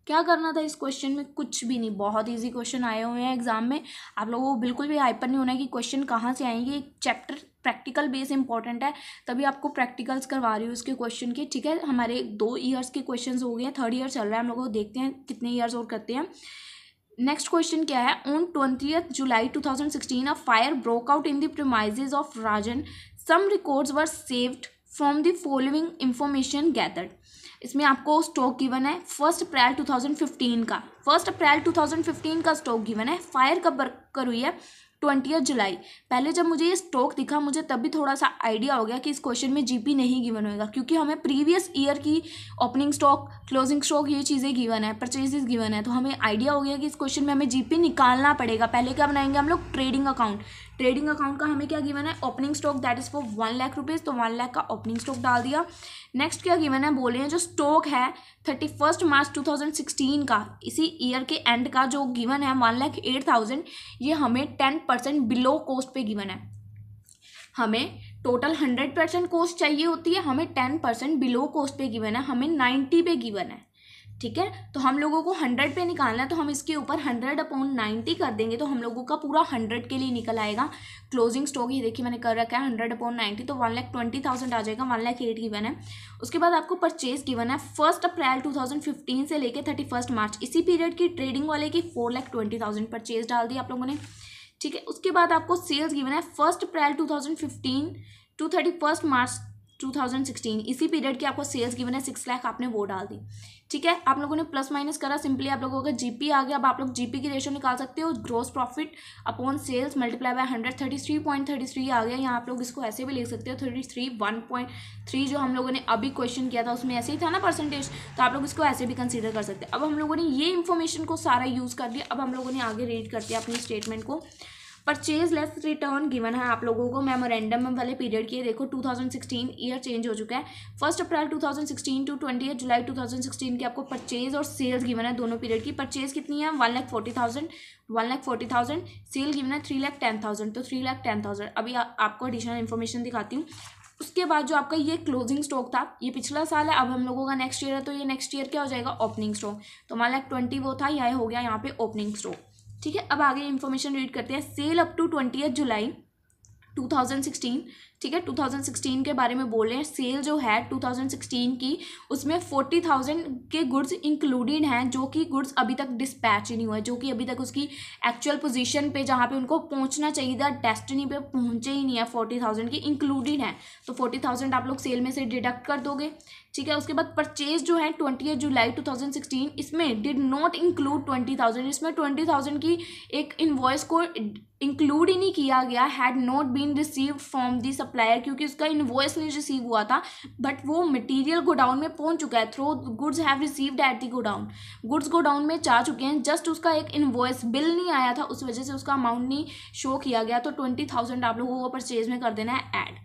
क्या करना था इस क्वेश्चन में कुछ भी नहीं बहुत इजी क्वेश्चन आए हुए हैं एग्जाम में आप लोगों को बिल्कुल भी हाइपर नहीं होना है कि क्वेश्चन कहाँ से आएंगे एक चैप्टर प्रैक्टिकल बेस इंपॉर्टेंट है तभी आपको प्रैक्टिकल्स करवा रही हूँ उसके क्वेश्चन के ठीक है हमारे दो ईयर्स के क्वेश्चन हो गए हैं थर्ड ईयर चल रहा है हम लोगों को देखते हैं कितने ईयर्स और करते हैं नेक्स्ट क्वेश्चन क्या है on twentieth July two sixteen a fire broke out in the premises of Rajan some records were saved from the following information gathered इसमें आपको स्टॉक गिवन है फर्स्ट अप्रैल 2015 का फर्स्ट अप्रैल 2015 का स्टॉक गिवन है fire कब बरकर हुई है twenty जुलाई पहले जब मुझे ये स्टॉक दिखा मुझे तभी थोड़ा सा आइडिया हो गया कि इस क्वेश्चन में जीपी नहीं गिवन होगा क्योंकि हमें प्रीवियस ईयर की ओपनिंग स्टॉक क्लोजिंग स्टॉक ये चीज़ें गिवन है परचेजेस गिवन है तो हमें आइडिया हो गया कि इस क्वेश्चन में हमें जीपी निकालना पड़ेगा पहले क्या बनाएंगे हम लोग ट्रेडिंग अकाउंट ट्रेडिंग अकाउंट का हमें क्या गिवन है opening stock that is for one lakh rupees तो वन लाख का ओपनिंग स्टॉक डाल दिया नेक्स्ट क्या गिवन है बोल रहे हैं जो स्टॉक है thirty first March two thousand sixteen का इसी ईयर के एंड का जो गिवन है वन लाख एट थाउजेंड ये हमें टेन परसेंट बिलो कॉस्ट पे गिवन है हमें टोटल हंड्रेड परसेंट कॉस्ट चाहिए होती है हमें टेन परसेंट बिलो कॉस्ट पे गिवन है हमें नाइन्टी पे गिवन है ठीक है तो हम लोगों को हंड्रेड पे निकालना है तो हम इसके ऊपर हंड्रेड अपॉन नाइन्टी कर देंगे तो हम लोगों का पूरा हंड्रेड के लिए निकल आएगा क्लोजिंग स्टॉक ये देखिए मैंने कर रखा है हंड्रेड अपॉन नाइन्टी तो वन लाख ट्वेंटी थाउजेंड आ जाएगा वन लाख एट गिवन है उसके बाद आपको परचेज गिवन है first April two thousand fifteen से लेकर थर्टी फर्स्ट मार्च इसी पीरियड की ट्रेडिंग वाले की four lakh twenty thousand purchase डाल दी आप लोगों ने ठीक है उसके बाद आपको सेल्स गिवन है first April two thousand fifteen to thirty first March 2016 इसी पीरियड की आपको सेल्स गिवन है सिक्स लाख आपने वो डाल दी ठीक है आप लोगों ने प्लस माइनस करा सिंपली आप लोगों का जीपी आ गया अब आप लोग जीपी की रेशियो निकाल सकते हो gross profit upon sales multiply by hundred thirty three point thirty three आ गया यहाँ आप लोग इसको ऐसे भी लिख सकते हो thirty three one point three जो हम लोगों ने अभी क्वेश्चन किया था उसमें ऐसे ही था ना परसेंटेज तो आप लोग इसको ऐसे भी कंसिडर कर सकते हैं अब हम लोगों ने ये इन्फॉर्मेशन को सारा यूज़ कर लिया अब हम लोगों ने आगे रीड कर दिया अपनी स्टेटमेंट को परचेज लेस रिटर्न गिवन है आप लोगों को मेमोरेंडम वाले पीरियड की देखो 2016 ईयर चेंज हो चुका है फर्स्ट अप्रैल 2016 टू 28 जुलाई 2016 की आपको परचेज और सेल्स गिवन है दोनों पीरियड की परचेज कितनी है one lakh forty thousand one lakh forty thousand sale given है थ्री लाख टेन थाउजेंड तो थ्री लाख टेन थाउजेंड अभी आ, आपको एडिशनल इन्फॉर्मेशन दिखाती हूँ उसके बाद जो आपका ये क्लोजिंग स्टॉक था ये पिछला साल है अब हम लोगों का नेक्स्ट ईयर है तो ये नेक्स्ट ईयर क्या हो जाएगा ओपनिंग स्टॉक तो वन लाख ट्वेंटी वो था यह हो गया यहाँ पे ओपनिंग स्टॉक ठीक है अब आगे इन्फॉर्मेशन रीड करते हैं sale up to twenty July 2016 ठीक है 2016 के बारे में बोल रहे हैं सेल जो है 2016 की उसमें 40,000 के गुड्स इंक्लूडेड हैं जो कि गुड्स अभी तक डिस्पैच ही नहीं हुए जो कि अभी तक उसकी एक्चुअल पोजीशन पे जहाँ पे उनको पहुँचना चाहिए था डेस्टिनी पे पहुँचे ही नहीं है 40,000 के इंक्लूडेड हैं तो 40,000 आप लोग सेल में से डिडक्ट कर दोगे ठीक है उसके बाद परचेज जो है ट्वेंटी जुलाई 2016 इसमें डिड नॉट इंक्लूड 20,000 इसमें 20,000 की एक इन्वॉइस को इंक्लूड ही नहीं किया गया had not been receive from the supplier क्योंकि उसका इन्वॉइस नहीं रिसीव हुआ था बट वो मटेरियल गोडाउन में पहुंच चुका है through goods have received at the godown goods godown में जा चुके हैं जस्ट उसका एक इन्वॉइस बिल नहीं आया था उस वजह से उसका अमाउंट नहीं शो किया गया तो ट्वेंटी थाउजेंड आप लोगों को परचेज में कर देना है एड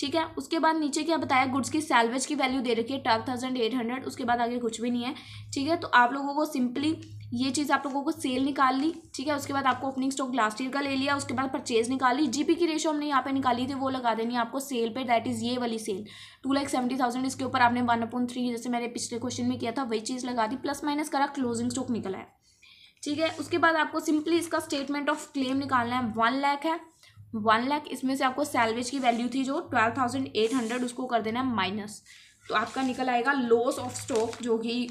ठीक है उसके बाद नीचे क्या बताया गुड्स की सैलवेज की वैल्यू दे रखी है ट्वेल्व थाउजेंड एट हंड्रेड उसके बाद आगे कुछ भी नहीं है ठीक है तो आप लोगों को सिंपली ये चीज़ आप लोगों को सेल निकाल ली ठीक है उसके बाद आपको ओपनिंग स्टॉक लास्ट ईयर का ले लिया उसके बाद परचेज निकाल ली जी की रेशो हमने यहाँ पे निकाली थी वो लगा देनी आपको सेल पे दैट इज़ ये वाली sale two lakh seventy thousand इसके ऊपर आपने वन पॉइंट थ्री जैसे मैंने पिछले क्वेश्चन में किया था वही चीज़ लगा दी प्लस माइनस करा क्लोजिंग स्टॉक निकला है ठीक है उसके बाद आपको सिंपली इसका स्टेटमेंट ऑफ क्लेम निकालना है वन लैख है वन लाख इसमें से आपको सैलवेज की वैल्यू थी जो ट्वेल्व थाउजेंड एट हंड्रेड उसको कर देना है माइनस तो आपका निकल आएगा लॉस ऑफ स्टॉक जो कि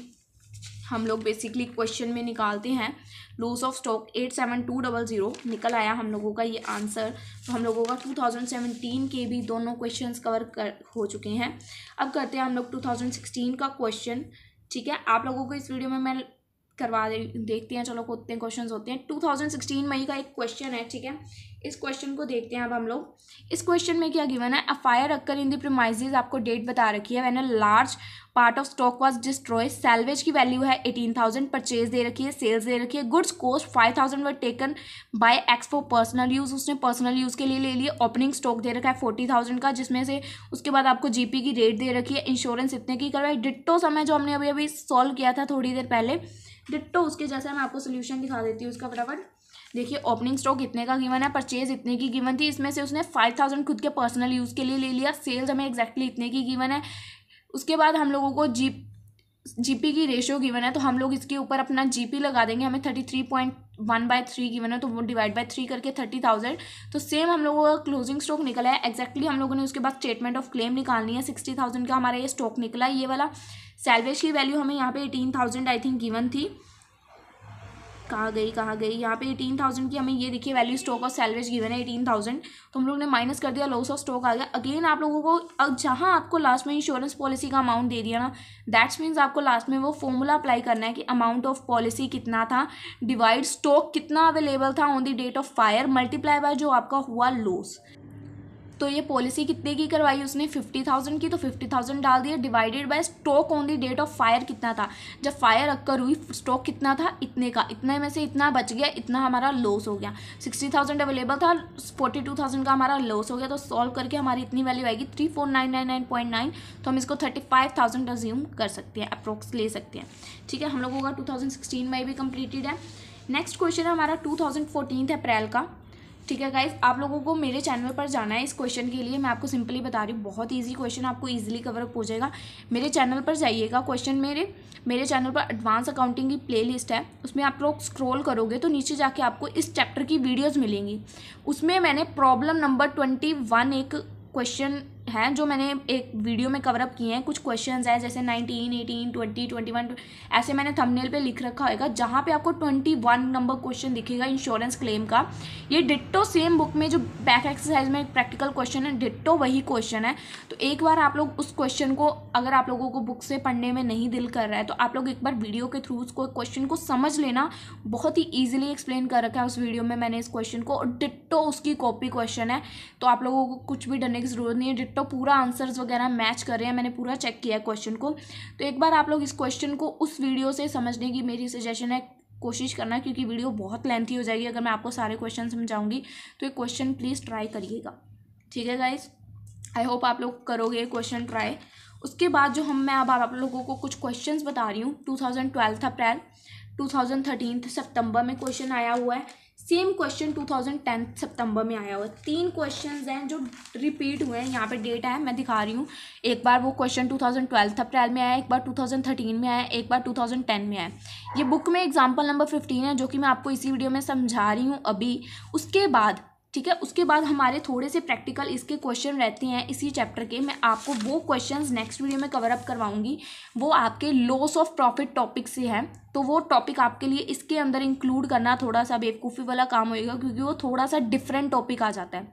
हम लोग बेसिकली क्वेश्चन में निकालते हैं loss of stock at seven two double zero निकल आया हम लोगों का ये आंसर तो हम लोगों का टू थाउजेंड सेवनटीन के भी दोनों क्वेश्चन कवर कर हो चुके हैं अब करते हैं हम लोग टू थाउजेंड सिक्सटीन का क्वेश्चन ठीक है आप लोगों को इस वीडियो में मैं करवा दे देखते हैं चलो कितने क्वेश्चन होते हैं टू थाउजेंड सिक्सटीन मई का एक क्वेश्चन है ठीक है इस क्वेश्चन को देखते हैं अब हम लोग इस क्वेश्चन में क्या गिवन है a fire occur in the premises आपको डेट बता रखी है when a large part of stock was destroy salvage की वैल्यू है एटीन थाउजेंड परचेज दे रखी है सेल्स दे रखी है goods cost five thousand were taken by X for personal use उसने पर्सनल यूज़ के लिए ले लिए ओपनिंग स्टॉक दे रखा है फोर्टी थाउजेंड का जिसमें से उसके बाद आपको जीपी की रेट दे रखी है इंश्योरेंस इतने की करवाई डिट्टो समय जो हमने अभी अभी सॉल्व किया था थोड़ी देर पहले डिट्टो उसके जैसे मैं आपको सोल्यूशन दिखा देती हूँ उसका फटाफट देखिए ओपनिंग स्टॉक इतने का गिवन है परचेज इतने की गिवन थी इसमें से उसने फाइव थाउजेंड खुद के पर्सनल यूज़ के लिए ले लिया सेल्स हमें एक्जैक्टली इतने की गिवन है उसके बाद हम लोगों को जी जीपी की रेशियो गिवन है तो हम लोग इसके ऊपर अपना जीपी लगा देंगे हमें thirty three point one by three given है तो वो डिवाइड बाय थ्री करके थर्टी थाउजेंड तो सेम हम लोगों का क्लोजिंग स्टॉक निकला है एक्जैक्टली हम लोगों ने उसके बाद स्टेटमेंट ऑफ क्लेम निकालनी है सिक्सटी थाउजेंड का हमारा ये स्टॉक निकला है ये वाला सैलवेज की वैल्यू हमें यहाँ पे eighteen thousand I think given थी कहाँ गई कहाँ गई यहाँ पे एटीन थाउजेंड की हमें ये देखिए वैल्यू स्टॉक और सैलवेज गिवन है एटीन थाउजेंड तो हम लोग ने माइनस कर दिया लॉस ऑफ स्टॉक आ गया अगेन आप लोगों को जहाँ आपको लास्ट में इंश्योरेंस पॉलिसी का अमाउंट दे दिया ना दैट्स मीन्स आपको लास्ट में वो फॉर्मूला अप्लाई करना है कि अमाउंट ऑफ पॉलिसी कितना था डिवाइड स्टॉक कितना अवेलेबल था on the date of fire multiply by जो आपका हुआ लॉस तो ये पॉलिसी कितने की करवाई उसने फिफ्टी थाउजेंड की तो फिफ्टी थाउजेंड डाल दिया divided by stock on the date of fire कितना था जब फायर अक्कर हुई स्टॉक कितना था इतने का इतने में से इतना बच गया इतना हमारा लॉस हो गया सिक्सटी थाउजेंड अवेलेबल था फोर्टी टू थाउजेंड का हमारा लॉस हो गया तो सॉल्व करके हमारी इतनी वैल्यू आएगी three four nine nine nine point nine तो हम इसको थर्टी फाइव थाउजेंड रिज्यूम कर सकते हैं अप्रोक्स ले सकते हैं ठीक है हम लोगों का टू थाउजेंड सिक्सटीन में भी कम्प्लीटेड है नेक्स्ट क्वेश्चन है हमारा टू थाउजेंड फोर्टीन अप्रैल का ठीक है गाइज आप लोगों को मेरे चैनल पर जाना है इस क्वेश्चन के लिए मैं आपको सिंपली बता रही हूँ बहुत ईजी क्वेश्चन आपको ईजिली कवर अप हो जाएगा मेरे चैनल पर जाइएगा क्वेश्चन मेरे मेरे चैनल पर एडवांस अकाउंटिंग की प्ले है उसमें आप लोग स्क्रोल करोगे तो नीचे जाके आपको इस चैप्टर की वीडियोज़ मिलेंगी उसमें मैंने प्रॉब्लम नंबर ट्वेंटी वन एक क्वेश्चन हैं जो मैंने एक वीडियो में कवरअप किए हैं कुछ क्वेश्चंस हैं जैसे 19, 18, 20, 21 ऐसे मैंने थंबनेल पे लिख रखा होगा जहाँ पे आपको 21 नंबर क्वेश्चन दिखेगा इंश्योरेंस क्लेम का ये डिट्टो सेम बुक में जो बैक एक्सरसाइज में एक प्रैक्टिकल क्वेश्चन है डिट्टो वही क्वेश्चन है तो एक बार आप लोग उस क्वेश्चन को अगर आप लोगों को बुक से पढ़ने में नहीं दिल कर रहा है तो आप लोग एक बार वीडियो के थ्रू उसको क्वेश्चन को समझ लेना बहुत ही ईजिली एक्सप्लेन कर रखा है उस वीडियो में मैंने इस क्वेश्चन को और डिट्टो उसकी कॉपी क्वेश्चन है तो आप लोगों को कुछ भी डरने की जरूरत नहीं है तो पूरा आंसर्स वगैरह मैच कर रहे हैं मैंने पूरा चेक किया है क्वेश्चन को तो एक बार आप लोग इस क्वेश्चन को उस वीडियो से समझने की मेरी सजेशन है कोशिश करना क्योंकि वीडियो बहुत लेंथी हो जाएगी अगर मैं आपको सारे क्वेश्चन समझाऊंगी तो ये क्वेश्चन प्लीज़ ट्राई करिएगा ठीक है गाइज आई होप आप लोग करोगे क्वेश्चन ट्राई उसके बाद जो हम मैं अब आप लोगों को कुछ क्वेश्चन बता रही हूँ टू अप्रैल 2013 सितंबर में क्वेश्चन आया हुआ है सेम क्वेश्चन 2010 सितंबर में आया हुआ तीन क्वेश्चन हैं जो रिपीट हुए हैं यहाँ पे डेट है मैं दिखा रही हूँ एक बार वो क्वेश्चन 2012 अप्रैल में आया एक बार 2013 में आया एक बार 2010 में आया ये बुक में एग्जाम्पल नंबर फिफ्टीन है जो कि मैं आपको इसी वीडियो में समझा रही हूँ अभी उसके बाद ठीक है उसके बाद हमारे थोड़े से प्रैक्टिकल इसके क्वेश्चन रहते हैं इसी चैप्टर के मैं आपको वो क्वेश्चंस नेक्स्ट वीडियो में कवर अप करवाऊंगी वो आपके लॉस ऑफ प्रॉफिट टॉपिक से है तो वो टॉपिक आपके लिए इसके अंदर इंक्लूड करना थोड़ा सा बेवकूफ़ी वाला काम होएगा क्योंकि वो थोड़ा सा डिफरेंट टॉपिक आ जाता है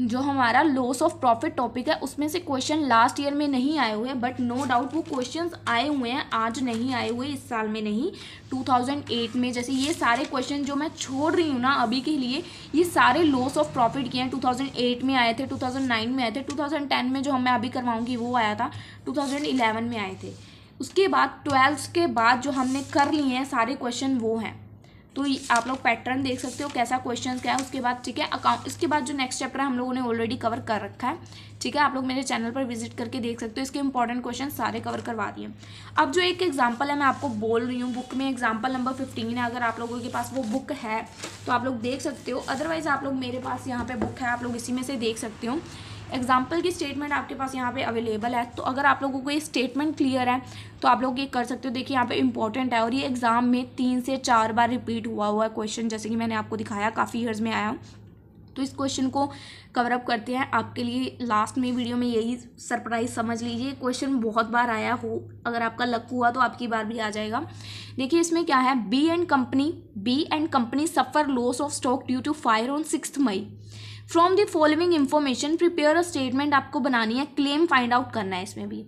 जो हमारा लॉस ऑफ प्रॉफिट टॉपिक है उसमें से क्वेश्चन लास्ट ईयर में नहीं आए हुए हैं बट नो डाउट वो क्वेश्चन आए हुए हैं आज नहीं आए हुए इस साल में नहीं 2008 में जैसे ये सारे क्वेश्चन जो मैं छोड़ रही हूँ ना अभी के लिए ये सारे लॉस ऑफ प्रॉफिट के हैं 2008 में आए थे 2009 में आए थे 2010 में जो हमें अभी करवाऊँगी वो आया था टू में आए थे उसके बाद ट्वेल्थ के बाद जो हमने कर लिए हैं सारे क्वेश्चन वो हैं तो आप लोग पैटर्न देख सकते हो कैसा क्वेश्चन क्या है उसके बाद ठीक है अकाउंट इसके बाद जो नेक्स्ट चैप्टर हम लोगों ने ऑलरेडी कवर कर रखा है ठीक है आप लोग मेरे चैनल पर विजिट करके देख सकते हो इसके इंपॉर्टेंट क्वेश्चन सारे कवर करवा दिए अब जो एक एग्जाम्पल है मैं आपको बोल रही हूँ बुक में एग्जाम्पल नंबर फिफ्टीन है अगर आप लोगों के पास वो बुक है तो आप लोग देख सकते हो अदरवाइज आप लोग मेरे पास यहाँ पर बुक है आप लोग इसी में से देख सकते हो एग्जाम्पल की स्टेटमेंट आपके पास यहाँ पे अवेलेबल है तो अगर आप लोगों को ये स्टेटमेंट क्लियर है तो आप लोग ये कर सकते हो देखिए यहाँ पे इंपॉर्टेंट है और ये एग्ज़ाम में तीन से चार बार रिपीट हुआ हुआ है क्वेश्चन जैसे कि मैंने आपको दिखाया काफ़ी ईयर्स में आया हूँ तो इस क्वेश्चन को कवर अप करते हैं आपके लिए लास्ट में वीडियो में यही सरप्राइज समझ लीजिए क्वेश्चन बहुत बार आया हो अगर आपका लक हुआ तो आपकी बार भी आ जाएगा देखिए इसमें क्या है B and company B and company suffer loss of stock due to fire on six May from the following information prepare a statement आपको बनानी है क्लेम फाइंड आउट करना है इसमें भी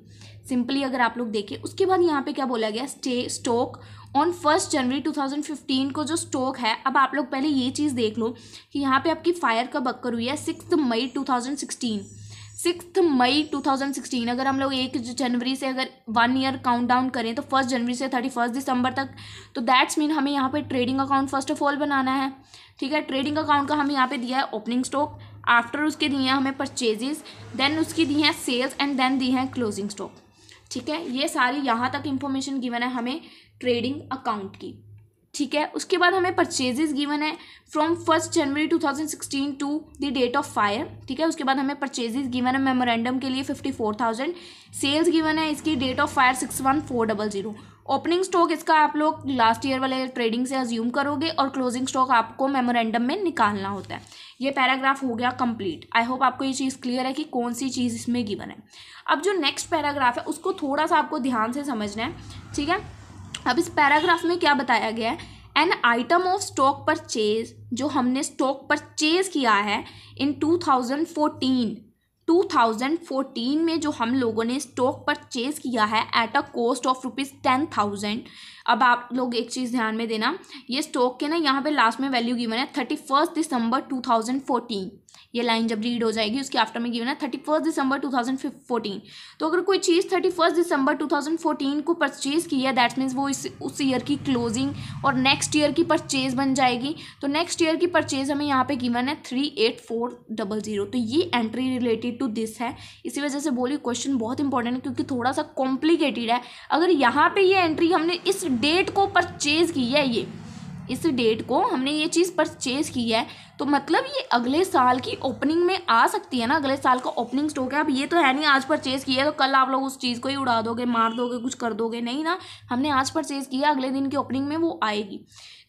सिंपली अगर आप लोग देखें उसके बाद यहाँ पे क्या बोला गया स्टे स्टॉक ऑन फर्स्ट जनवरी 2015 को जो स्टॉक है अब आप लोग पहले ये चीज़ देख लो कि यहाँ पे आपकी फायर कब अक्कर हुई है सिक्स मई 2016 सिक्स मई 2016 अगर हम लोग एक जनवरी से अगर वन ईयर काउंट डाउन करें तो फर्स्ट जनवरी से थर्टी फर्स्ट दिसंबर तक तो दैट्स मीन हमें यहाँ पे trading account first of all बनाना है ठीक है ट्रेडिंग अकाउंट का हमें यहाँ पे दिया है ओपनिंग स्टॉक आफ्टर उसके दिए हैं हमें परचेजेस देन उसकी दी हैं सेल्स एंड देन दी हैं क्लोजिंग स्टॉक ठीक है ये सारी यहाँ तक इंफॉर्मेशन गिवन है हमें ट्रेडिंग अकाउंट की ठीक है उसके बाद हमें परचेजेज गिवन है from first January 2016 to the date of fire ठीक है उसके बाद हमें परचेजेज गिवन है मेमोरेंडम के लिए 54,000 सेल्स गिवन है इसकी date of fire six one four double zero opening stock इसका आप लोग लास्ट ईयर वाले ट्रेडिंग से अज्यूम करोगे और क्लोजिंग स्टॉक आपको मेमोरेंडम में निकालना होता है ये पैराग्राफ हो गया कंप्लीट आई होप आपको ये चीज़ क्लियर है कि कौन सी चीज़ इसमें गिवन है अब जो नेक्स्ट पैराग्राफ है उसको थोड़ा सा आपको ध्यान से समझना है ठीक है अब इस पैराग्राफ में क्या बताया गया है an item of stock purchase जो हमने स्टॉक परचेज किया है इन 2014 2014 में जो हम लोगों ने स्टॉक परचेज किया है at a cost of rupees ten thousand अब आप लोग एक चीज़ ध्यान में देना ये स्टॉक के ना यहाँ पे लास्ट में वैल्यू गिवन है thirty first December two thousand ये लाइन जब रीड हो जाएगी उसके आफ्टर में गिवन है thirty first December two thousand fourteen तो अगर कोई चीज़ thirty first December two thousand fourteen को परचेज़ की है दैट मीन्स वो इस उस ईयर की क्लोजिंग और नेक्स्ट ईयर की परचेज़ बन जाएगी तो नेक्स्ट ईयर की परचेज़ हमें यहाँ पे गिवन है three eight four double zero तो ये एंट्री रिलेटेड टू दिस है इसी वजह से बोली क्वेश्चन बहुत इंपॉर्टेंट है क्योंकि थोड़ा सा कॉम्प्लिकेटेड है अगर यहाँ पर ये एंट्री हमने इस डेट को परचेज़ की है ये इस डेट को हमने ये चीज़ परचेज की है तो मतलब ये अगले साल की ओपनिंग में आ सकती है ना अगले साल का ओपनिंग स्टॉक है अब ये तो है नहीं आज परचेज़ किया है तो कल आप लोग उस चीज़ को ही उड़ा दोगे मार दोगे कुछ कर दोगे नहीं ना हमने आज परचेज़ किया अगले दिन की ओपनिंग में वो आएगी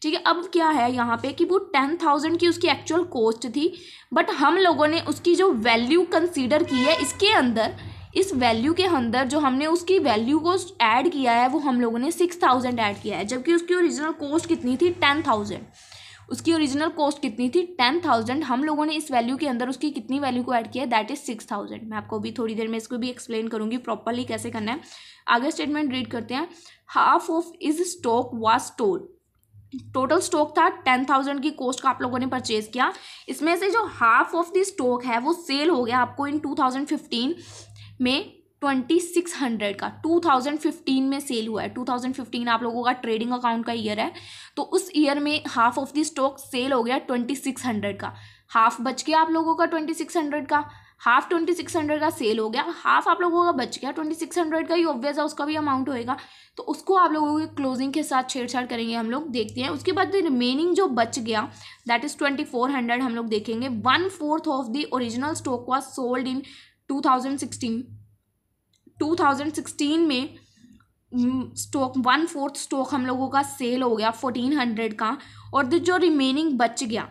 ठीक है अब क्या है यहाँ पे कि वो टेन थाउजेंड की उसकी एक्चुअल कॉस्ट थी बट हम लोगों ने उसकी जो वैल्यू कंसिडर की है इसके अंदर इस वैल्यू के अंदर जो हमने उसकी वैल्यू को ऐड किया है वो हम लोगों ने सिक्स थाउजेंड ऐड किया है जबकि उसकी ओरिजिनल कॉस्ट कितनी थी टेन थाउजेंड उसकी ओरिजिनल कॉस्ट कितनी थी टेन थाउजेंड हम लोगों ने इस वैल्यू के अंदर उसकी कितनी वैल्यू को ऐड किया है दैट इज सिक्स थाउजेंड मैं आपको अभी थोड़ी देर में इसको भी एक्सप्लेन करूंगी प्रॉपरली कैसे करना है आगे स्टेटमेंट रीड करते हैं half of is stock was store total stock था टेन थाउजेंड की कॉस्ट का आप लोगों ने परचेज किया इसमें से जो हाफ ऑफ द स्टॉक है वो सेल हो गया आपको इन टू थाउजेंड फिफ्टीन में ट्वेंटी सिक्स हंड्रेड का टू थाउजेंड फिफ्टीन में सेल हुआ है टू थाउजेंड फिफ्टीन आप लोगों का ट्रेडिंग अकाउंट का ईयर है तो उस ईयर में half of the stock sale हो गया ट्वेंटी सिक्स हंड्रेड का हाफ बच गया आप लोगों का ट्वेंटी सिक्स हंड्रेड का हाफ ट्वेंटी सिक्स हंड्रेड का सेल हो गया हाफ आप लोगों का बच गया ट्वेंटी सिक्स हंड्रेड का ही ऑब्वियस है उसका भी अमाउंट होएगा तो उसको आप लोगों की क्लोजिंग के साथ छेड़छाड़ करेंगे हम लोग देखते हैं उसके बाद रिमेनिंग जो बच गया that is twenty four hundred हम लोग देखेंगे one fourth of the original stock was sold in 2016 2016 में स्टॉक वन फोर्थ स्टॉक हम लोगों का सेल हो गया फोर्टीन हंड्रेड का और जो रिमेनिंग बच गया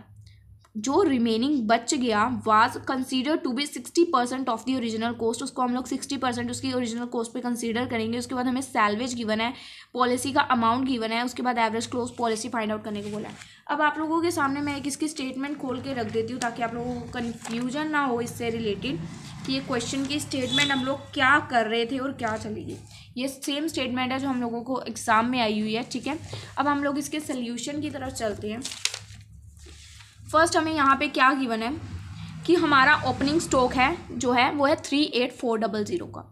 जो रिमेनिंग बच गया was consider to be sixty percent of the original cost उसको हम लोग सिक्सटी परसेंट उसकी ओरिजिनल कोस्ट पे कंसीडर करेंगे उसके बाद हमें सैलवेज गिवन है पॉलिसी का अमाउंट गिवन है उसके बाद average close policy find out करने को बोला है अब आप लोगों के सामने मैं एक इसकी स्टेटमेंट खोल के रख देती हूँ ताकि आप लोगों को कन्फ्यूजन ना हो इससे रिलेटेड कि ये क्वेश्चन की स्टेटमेंट हम लोग क्या कर रहे थे और क्या चली गई ये सेम स्टेटमेंट है जो हम लोगों को एग्ज़ाम में आई हुई है ठीक है अब हम लोग इसके सल्यूशन की तरफ चलते हैं फर्स्ट हमें यहाँ पे क्या गिवन है कि हमारा ओपनिंग स्टॉक है जो है वो है three eight four double zero का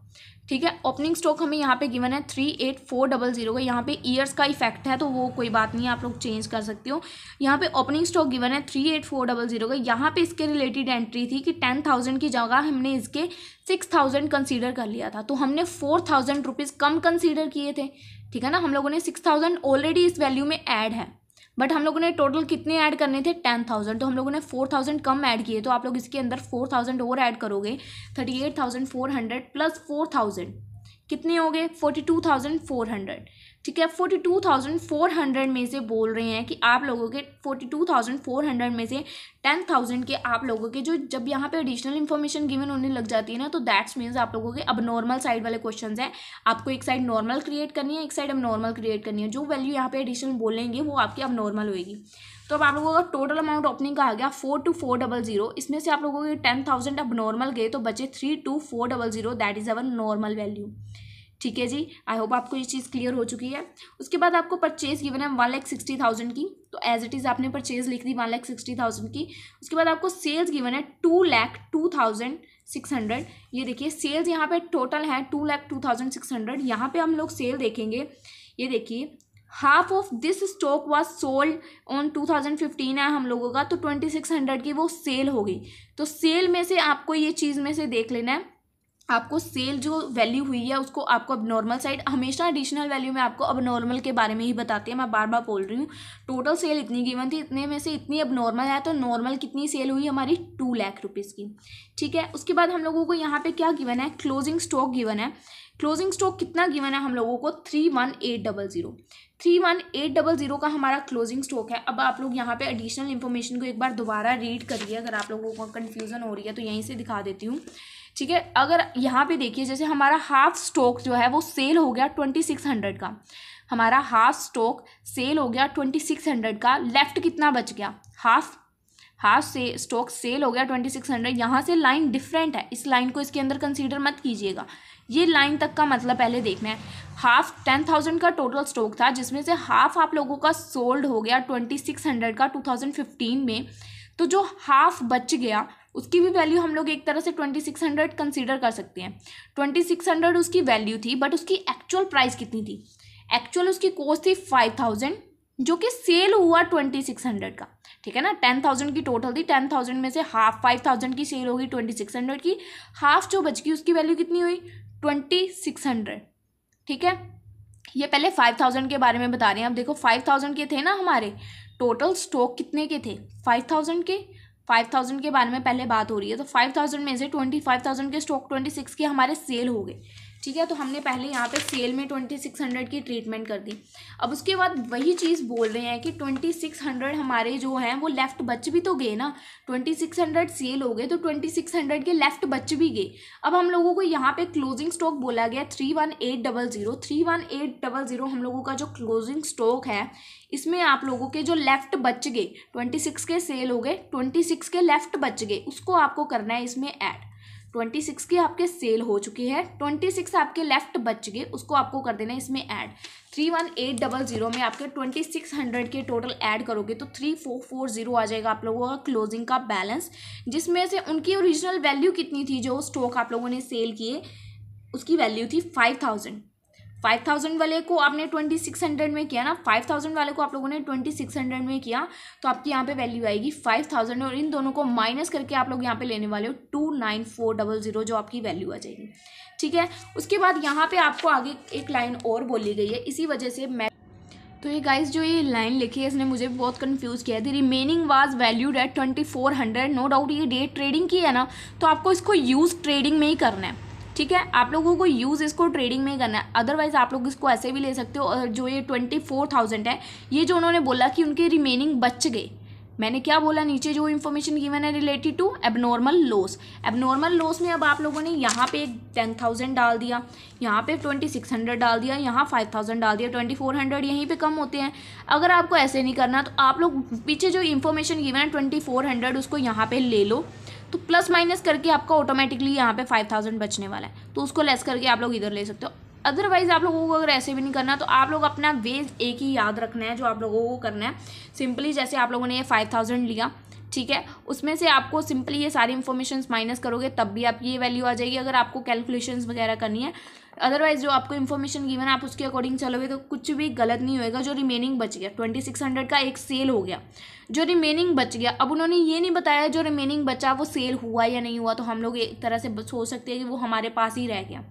ठीक है ओपनिंग स्टॉक हमें यहाँ पे गिवन है three eight four double zero का यहाँ पे ईयर्स का इफेक्ट है तो वो कोई बात नहीं आप लोग चेंज कर सकते हो यहाँ पे ओपनिंग स्टॉक गिवन है three eight four double zero का यहाँ पे इसके रिलेटेड एंट्री थी कि टेन थाउजेंड की जगह हमने इसके सिक्स थाउजेंड कंसिडर कर लिया था तो हमने फोर थाउजेंड रुपीज़ कम कंसिडर किए थे ठीक है ना हम लोगों ने सिक्स थाउजेंड ऑलरेडी इस वैल्यू में एड है बट हम लोगों ने टोटल कितने ऐड करने थे टेन थाउजेंड तो हम लोगों ने फोर थाउजेंड कम ऐड किए तो आप लोग इसके अंदर फोर थाउजेंड और ऐड करोगे thirty eight thousand four hundred plus four thousand कितने हो गए forty two thousand four hundred ठीक है forty two thousand four hundred में से बोल रहे हैं कि आप लोगों के forty two thousand four hundred में से टेन थाउजेंड के आप लोगों के जो जब यहाँ पे एडिशनल इन्फॉर्मेशन गिवन होने लग जाती है ना तो दैट्स मीन्स आप लोगों के अब नॉर्मल साइड वाले क्वेश्चन हैं आपको एक साइड नॉर्मल क्रिएट करनी है एक साइड अब नॉर्मल क्रिएट करनी है जो वैल्यू यहाँ पे एडिशनल बोलेंगे वो आपकी अब नॉर्मल होगी तो अब आप लोगों का टोटल अमाउंट ओपनिंग का आ गया four two four double zero इसमें से आप लोगों के टेन थाउजेंड अब नॉर्मल गए तो बचे three two four double zero that is our normal value ठीक है जी आई होप आपको ये चीज़ क्लियर हो चुकी है उसके बाद आपको परचेज गिवन है वन लैख सिक्सटी थाउजेंड की तो एज इट इज़ आपने परचेज लिख दी वन लाख सिक्सटी थाउजेंड की उसके बाद आपको सेल्स गिवन है two lakh two thousand six hundred ये देखिए सेल्स यहाँ पे टोटल है two lakh two thousand six hundred यहाँ पर हम लोग सेल देखेंगे ये देखिए half of this stock was sold on two thousand fifteen है हम लोगों का तो ट्वेंटी सिक्स हंड्रेड की वो सेल हो गई तो सेल में से आपको ये चीज़ में से देख लेना है आपको सेल जो वैल्यू हुई है उसको आपको अब नॉर्मल साइड हमेशा एडिशनल वैल्यू में आपको अब नॉर्मल के बारे में ही बताते हैं मैं बार बार बोल रही हूँ टोटल सेल इतनी गिवन थी इतने में से इतनी अब नॉर्मल है तो नॉर्मल कितनी सेल हुई हमारी टू लाख रुपीज़ की ठीक है उसके बाद हम लोगों को यहाँ पर क्या गिवन है क्लोजिंग स्टॉक गिवन है क्लोजिंग स्टॉक कितना गिवन है हम लोगों को three one eight double zero three one eight double zero का हमारा क्लोजिंग स्टॉक है अब आप लोग यहाँ पे एडिशनल इन्फॉर्मेशन को एक बार दोबारा रीड करिए अगर आप लोगों को कंफ्यूजन हो रही है तो यहीं से दिखा देती हूँ ठीक है अगर यहाँ पे देखिए जैसे हमारा हाफ स्टॉक जो है वो सेल हो गया ट्वेंटी सिक्स हंड्रेड का हमारा हाफ स्टॉक सेल हो गया ट्वेंटी सिक्स हंड्रेड का लेफ्ट कितना बच गया हाफ हाफ से स्टॉक सेल हो गया ट्वेंटी सिक्स हंड्रेड यहाँ से लाइन डिफरेंट है इस लाइन को इसके अंदर कंसीडर मत कीजिएगा ये लाइन तक का मतलब पहले देखना है हाफ टेन थाउजेंड का टोटल स्टॉक था जिसमें से हाफ आप लोगों का सोल्ड हो गया ट्वेंटी सिक्स हंड्रेड का टू थाउजेंड फिफ्टीन में तो जो हाफ बच गया उसकी भी वैल्यू हम लोग एक तरह से ट्वेंटी सिक्स हंड्रेड कंसिडर कर सकते हैं ट्वेंटी सिक्स हंड्रेड उसकी वैल्यू थी बट उसकी एक्चुअल प्राइस कितनी थी एक्चुअल उसकी कोस्ट थी फाइव थाउजेंड जो कि सेल हुआ ट्वेंटी सिक्स हंड्रेड का ठीक है ना टेन थाउजेंड की टोटल थी टेन थाउजेंड में से हाफ फाइव थाउजेंड की सेल होगी ट्वेंटी सिक्स हंड्रेड की हाफ जो बच गई उसकी वैल्यू कितनी हुई ट्वेंटी सिक्स हंड्रेड ठीक है ये पहले फाइव थाउजेंड के बारे में बता रहे हैं अब देखो फाइव थाउजेंड के थे ना हमारे टोटल स्टॉक कितने के थे फाइव थाउजेंड के फाइव थाउजेंड के बारे में पहले बात हो रही है तो फाइव थाउजेंड में से ट्वेंटी फाइव थाउजेंड के स्टॉक ट्वेंटी सिक्स के हमारे सेल हो गए ठीक है तो हमने पहले यहाँ पे सेल में ट्वेंटी सिक्स हंड्रेड की ट्रीटमेंट कर दी अब उसके बाद वही चीज़ बोल रहे हैं कि ट्वेंटी सिक्स हंड्रेड हमारे जो हैं वो लेफ़्ट बच भी तो गए ना ट्वेंटी सिक्स हंड्रेड सेल हो गए तो ट्वेंटी सिक्स हंड्रेड के लेफ़्ट बच भी गए अब हम लोगों को यहाँ पे क्लोजिंग स्टॉक बोला गया three one eight double zero three one eight double zero हम लोगों का जो क्लोजिंग स्टॉक है इसमें आप लोगों के जो लेफ्ट बच गए ट्वेंटी सिक्स के सेल हो गए ट्वेंटी सिक्स के लेफ्ट बच गए उसको आपको करना है इसमें ऐड ट्वेंटी सिक्स के आपके सेल हो चुकी है ट्वेंटी सिक्स आपके लेफ्ट बच गए उसको आपको कर देना है इसमें add three one eight double zero में आपके ट्वेंटी सिक्स हंड्रेड के टोटल ऐड करोगे तो थ्री फोर फोर जीरो आ जाएगा आप लोगों का क्लोजिंग का बैलेंस जिसमें से उनकी ओरिजिनल वैल्यू कितनी थी जो स्टॉक आप लोगों ने सेल किए उसकी वैल्यू थी फाइव थाउजेंड फाइव थाउजेंड वाले को आपने ट्वेंटी सिक्स हंड्रेड में किया ना फाइव थाउजेंड वाले को आप लोगों ने ट्वेंटी सिक्स हंड्रेड में किया तो आपकी यहाँ पे वैल्यू आएगी फाइव थाउजेंड और इन दोनों को माइनस करके आप लोग यहाँ पे लेने वाले हो two nine four double zero जो आपकी वैल्यू आ जाएगी ठीक है उसके बाद यहाँ पे आपको आगे एक लाइन और बोली गई है इसी वजह से मैं तो ये गाइस जो ये लाइन लिखी है इसने मुझे बहुत कंफ्यूज किया है the remaining was valued at twenty four hundred no doubt ये डे ट्रेडिंग की है ना तो आपको इसको यूज़ ट्रेडिंग में ही करना है ठीक है आप लोगों को यूज़ इसको ट्रेडिंग में करना है अदरवाइज आप लोग इसको ऐसे भी ले सकते हो और जो ये ट्वेंटी फोर थाउजेंड है ये जो उन्होंने बोला कि उनके रिमेनिंग बच गए मैंने क्या बोला नीचे जो इन्फॉर्मेशन गिवन है related to abnormal loss abnormal loss में अब आप लोगों ने यहाँ पे टेन थाउजेंड डाल दिया यहाँ पे ट्वेंटी सिक्स हंड्रेड डाल दिया यहाँ फाइव थाउजेंड डाल दिया ट्वेंटी फोर हंड्रेड यहीं पे कम होते हैं अगर आपको ऐसे नहीं करना तो आप लोग पीछे जो इन्फॉर्मेशन गिवन है ट्वेंटी फोर हंड्रेड उसको यहाँ पे ले लो तो प्लस माइनस करके आपका ऑटोमेटिकली यहाँ पे फाइव थाउजेंड बचने वाला है तो उसको लेस करके आप लोग इधर ले सकते हो अदरवाइज आप लोगों को अगर ऐसे भी नहीं करना तो आप लोग अपना वेज एक ही याद रखना है जो आप लोगों को करना है सिंपली जैसे आप लोगों ने ये फाइव थाउजेंड लिया ठीक है उसमें से आपको सिंपली ये सारी इन्फॉर्मेशन माइनस करोगे तब भी आपकी ये वैल्यू आ जाएगी अगर आपको कैलकुलेशन वगैरह करनी है अदरवाइज जो आपको इन्फॉर्मेशन गिवन आप उसके अकॉर्डिंग चलोगे तो कुछ भी गलत नहीं होएगा जो रिमेनिंग बच गया ट्वेंटी सिक्स हंड्रेड का एक सेल हो गया जो रिमेनिंग बच गया अब उन्होंने ये नहीं बताया जो रिमेनिंग बचा वो सेल हुआ या नहीं हुआ तो हम लोग एक तरह से सोच सकते हैं कि वो हमारे पास ही रह गया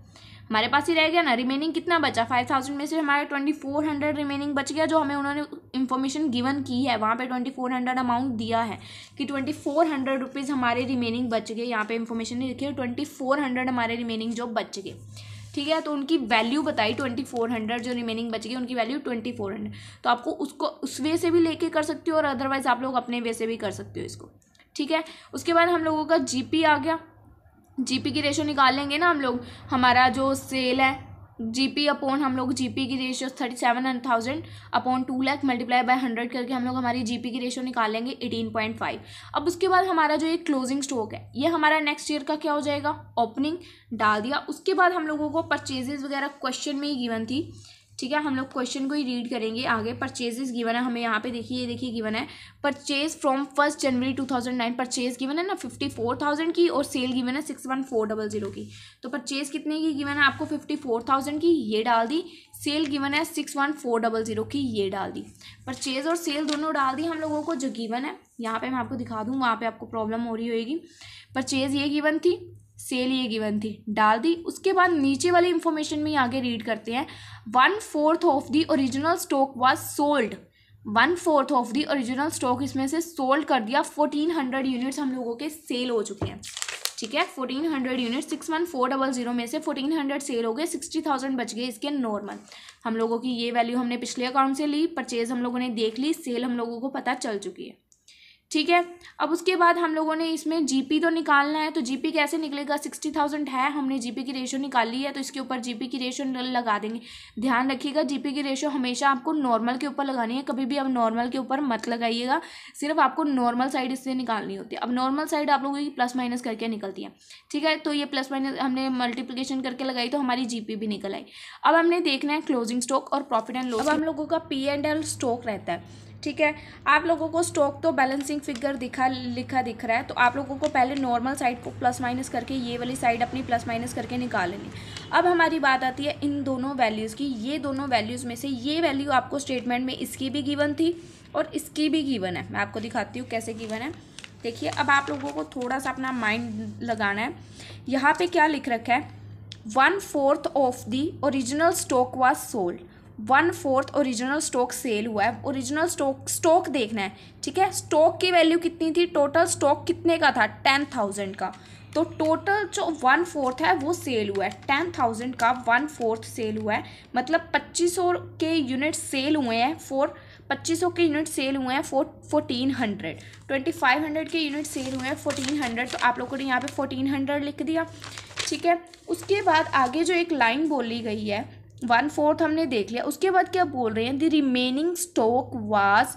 हमारे पास ही रह गया ना रिमेनिंग कितना बचा फाइव थाउजेंड में से हमारा ट्वेंटी फोर हंड्रेड रिमेनिंग बच गया जो हमें उन्होंने इन्फॉर्मेशन गिवन की है वहाँ पे ट्वेंटी फोर हंड्रेड अमाउंट दिया है कि ट्वेंटी फोर हंड्रेड रुपीज़ हमारे रिमेनिंग बच गए यहाँ पे इन्फॉर्मेशन लिखी है ट्वेंटी फोर हंड्रेड हमारे रिमेनिंग जो बच गए ठीक है तो उनकी वैल्यू बताई ट्वेंटी फोर हंड्रेड जो रिमेनिंग बच गई उनकी वैल्यू ट्वेंटी फोर हंड्रेड तो आपको उसको उस वे से भी लेके कर सकते हो और अदरवाइज आप लोग अपने वे से भी कर सकते हो इसको ठीक है उसके बाद हम लोगों का जीपी आ गया जीपी की रेशो निकाल लेंगे ना हम लोग हमारा जो सेल है जीपी अपॉन हम लोग जीपी की ratio thirty seven thousand upon two lakh multiply by hundred करके हम लोग हमारी जीपी की रेशियो निकालेंगे एटीन पॉइंट फाइव अब उसके बाद हमारा जो ये क्लोजिंग स्टॉक है ये हमारा नेक्स्ट ईयर का क्या हो जाएगा ओपनिंग डाल दिया उसके बाद हम लोगों को परचेजेज वगैरह क्वेश्चन में ही गिवन थी ठीक है हम लोग क्वेश्चन को ही रीड करेंगे आगे परचेजेस गिवन है हमें यहाँ पे देखिए ये देखिए गिवन है purchase from first January two thousand nine purchase given है ना फिफ्टी फोर थाउजेंड की और सेल गिवन है six one four double zero की तो परचेज कितने की गिवन है आपको फिफ्टी फोर थाउजेंड की ये डाल दी सेल गिवन है six one four double zero की ये डाल दी परचेज और सेल दोनों डाल दी हम लोगों को जो गिवन है यहाँ पे मैं आपको दिखा दूँ वहाँ पे आपको प्रॉब्लम हो रही होगी परचेज ये गिवन थी सेल ये गिवन थी डाल दी उसके बाद नीचे वाली इंफॉर्मेशन में आगे रीड करते हैं one fourth of the original stock was sold one fourth of the original stock इसमें से सोल्ड कर दिया फोर्टीन हंड्रेड यूनिट्स हम लोगों के सेल हो चुके हैं ठीक है fourteen hundred unit six one four double zero में से फोर्टीन हंड्रेड सेल हो गए सिक्सटी थाउजेंड बच गए इसके नॉर्मल हम लोगों की ये वैल्यू हमने पिछले अकाउंट से ली परचेज हम लोगों ने देख ली सेल हम लोगों को पता चल चुकी है ठीक है अब उसके बाद हम लोगों ने इसमें जीपी तो निकालना है तो जीपी कैसे निकलेगा सिक्सटी थाउजेंड है हमने जीपी की रेशो निकाली है तो इसके ऊपर जीपी की रेशो लगा देंगे ध्यान रखिएगा जीपी की रेशो हमेशा आपको नॉर्मल के ऊपर लगानी है कभी भी आप नॉर्मल के ऊपर मत लगाइएगा सिर्फ आपको नॉर्मल साइड इससे निकालनी होती है अब नॉर्मल साइड आप लोगों की प्लस माइनस करके निकलती है ठीक है तो ये प्लस माइनस हमने मल्टीप्लीकेशन करके लगाई तो हमारी जीपी भी निकल आई अब हमने देखना है क्लोजिंग स्टॉक और प्रॉफिट एंड लॉस हम लोगों का पी एंड एल स्टॉक रहता है ठीक है आप लोगों को स्टॉक तो बैलेंसिंग फिगर दिखा लिखा दिख रहा है तो आप लोगों को पहले नॉर्मल साइड को प्लस माइनस करके ये वाली साइड अपनी प्लस माइनस करके निकाल लेनी अब हमारी बात आती है इन दोनों वैल्यूज़ की ये दोनों वैल्यूज़ में से ये वैल्यू आपको स्टेटमेंट में इसकी भी गिवन थी और इसकी भी गिवन है मैं आपको दिखाती हूँ कैसे गिवन है देखिए अब आप लोगों को थोड़ा सा अपना माइंड लगाना है यहाँ पे क्या लिख रखा है one fourth of the original stock was sold one fourth original stock sale हुआ है ओरिजिनल स्टॉक स्टॉक देखना है ठीक है स्टॉक की वैल्यू कितनी थी टोटल स्टॉक कितने का था टेन थाउजेंड का तो टोटल जो वन फोर्थ है वो सेल हुआ है टेन थाउजेंड का वन फोर्थ सेल हुआ है मतलब पच्चीस सौ के यूनिट सेल हुए हैं फोर पच्चीस सौ के यूनिट सेल हुए हैं four fourteen hundred twenty five hundred के यूनिट सेल हुए हैं फोर्टीन हंड्रेड तो आप लोगों ने यहाँ पे फोर्टीन हंड्रेड लिख दिया ठीक है उसके बाद आगे जो एक लाइन बोली गई है वन फोर्थ हमने देख लिया उसके बाद क्या बोल रहे हैं द रिमेनिंग स्टॉक वाज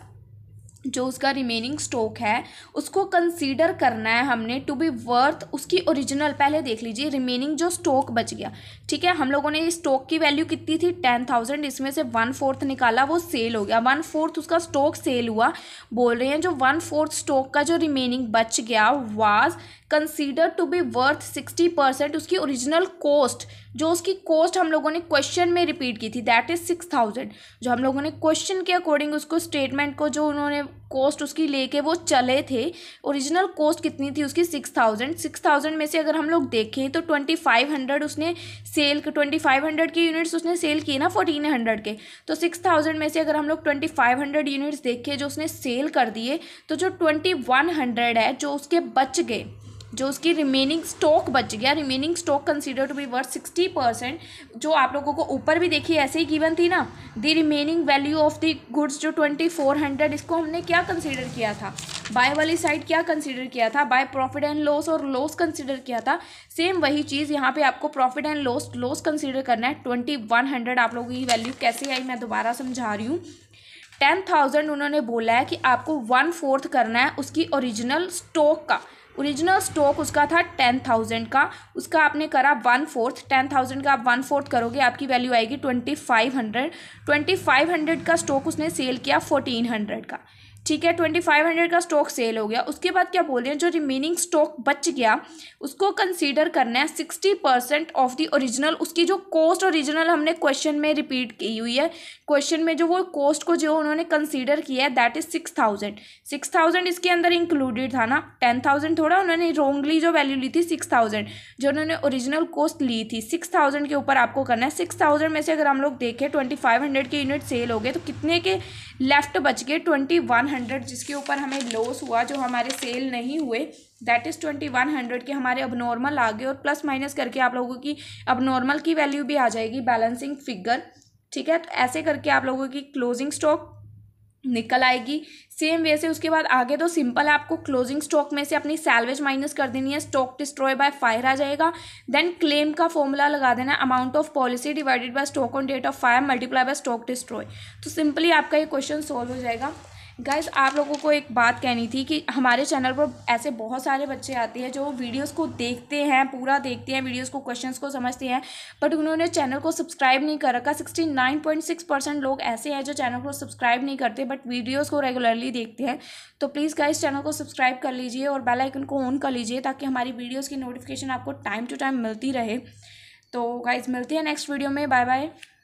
जो उसका रिमेनिंग स्टॉक है उसको कंसीडर करना है हमने टू बी वर्थ उसकी ओरिजिनल पहले देख लीजिए रिमेनिंग जो स्टॉक बच गया ठीक है हम लोगों ने स्टॉक की वैल्यू कितनी थी टेन थाउजेंड इसमें से वन फोर्थ निकाला वो सेल हो गया वन फोर्थ उसका स्टॉक सेल हुआ बोल रहे हैं जो वन फोर्थ स्टॉक का जो रिमेनिंग बच गया was consider to be worth sixty percent उसकी ओरिजिनल कॉस्ट जो उसकी कॉस्ट हम लोगों ने क्वेश्चन में रिपीट की थी दैट इज़ सिक्स थाउजेंड जो हम लोगों ने क्वेश्चन के अकॉर्डिंग उसको स्टेटमेंट को जो उन्होंने कॉस्ट उसकी लेके वो चले थे ओरिजिनल कॉस्ट कितनी थी उसकी सिक्स थाउजेंड सिक्स थाउजेंड में से अगर हम लोग देखें तो ट्वेंटी फाइव हंड्रेड उसने सेल ट्वेंटी फाइव हंड्रेड की यूनिट्स उसने सेल किए ना फोर्टीन हंड्रेड के तो सिक्स थाउजेंड में से अगर हम लोग ट्वेंटी फाइव हंड्रेड यूनिट्स देखें जो उसने सेल कर दिए तो जो ट्वेंटी वन हंड्रेड है जो उसके बच गए जो उसकी रिमेनिंग स्टॉक बच गया remaining stock consider to be worth sixty percent जो आप लोगों को ऊपर भी देखिए ऐसे ही गिवन थी ना the remaining value of the goods जो ट्वेंटी फोर हंड्रेड इसको हमने क्या कंसीडर किया था बाय वाली साइड क्या कंसीडर किया था बाय प्रॉफिट एंड लॉस और लॉस कंसिडर किया था सेम वही चीज़ यहाँ पे आपको profit and loss loss consider करना है ट्वेंटी वन हंड्रेड आप लोगों की वैल्यू कैसे आई मैं दोबारा समझा रही हूँ टेन थाउजेंड उन्होंने बोला है कि आपको वन फोर्थ करना है उसकी ओरिजिनल स्टॉक का ओरिजिनल स्टॉक उसका था टेन थाउजेंड का उसका आपने करा वन फोर्थ टेन थाउजेंड का आप वन फोर्थ करोगे आपकी वैल्यू आएगी twenty five hundred twenty five hundred का स्टॉक उसने सेल किया फोर्टीन हंड्रेड का ठीक है ट्वेंटी फाइव हंड्रेड का स्टॉक सेल हो गया उसके बाद क्या बोल रहे हैं जो रिमेनिंग स्टॉक बच गया उसको कंसीडर करना है sixty percent of the original उसकी जो कॉस्ट ओरिजिनल हमने क्वेश्चन में रिपीट की हुई है क्वेश्चन में जो वो कॉस्ट को जो उन्होंने कंसीडर किया है that is six thousand six thousand इसके अंदर इंक्लूडेड था ना टेन थाउजेंड थोड़ा उन्होंने रोंगली जो वैल्यू ली थी सिक्स थाउजेंड जो उन्होंने ओरिजिनल कॉस्ट ली थी सिक्स थाउजेंड के ऊपर आपको करना है सिक्स थाउजेंड में से अगर हम लोग देखें ट्वेंटी फाइव हंड्रेड के यूनिट सेल हो गए तो कितने के लेफ्ट बच गए ट्वेंटी वन हंड्रेड जिसके ऊपर हमें लॉस हुआ जो हमारे सेल नहीं हुए that is twenty one hundred के हमारे अब नॉर्मल आ गए और प्लस माइनस करके आप लोगों की अब नॉर्मल की वैल्यू भी आ जाएगी बैलेंसिंग फिगर ठीक है तो ऐसे करके आप लोगों की क्लोजिंग स्टॉक निकल आएगी सेम वे से उसके बाद आगे तो सिंपल आपको क्लोजिंग स्टॉक में से अपनी सैलवेज माइनस कर देनी है स्टॉक डिस्ट्रॉय बाय फायर आ जाएगा देन क्लेम का फॉर्मूला लगा देना amount of policy divided by stock on date of fire multiply by stock destroy तो सिंपली आपका ये क्वेश्चन सॉल्व हो जाएगा गाइज आप लोगों को एक बात कहनी थी कि हमारे चैनल पर ऐसे बहुत सारे बच्चे आते हैं जो वीडियोस को देखते हैं पूरा देखते हैं वीडियोस को क्वेश्चंस को समझते हैं बट उन्होंने चैनल को सब्सक्राइब नहीं कर रखा sixty nine point six percent लोग ऐसे हैं जो चैनल को सब्सक्राइब नहीं करते बट वीडियोज़ को रेगुलरली देखते हैं तो प्लीज़ गाइज चैनल को सब्सक्राइब कर लीजिए और बेलाइकन को ऑन कर लीजिए ताकि हमारी वीडियोज़ की नोटिफिकेशन आपको टाइम टू टाइम मिलती रहे तो गाइज मिलती है नेक्स्ट वीडियो में बाय बाय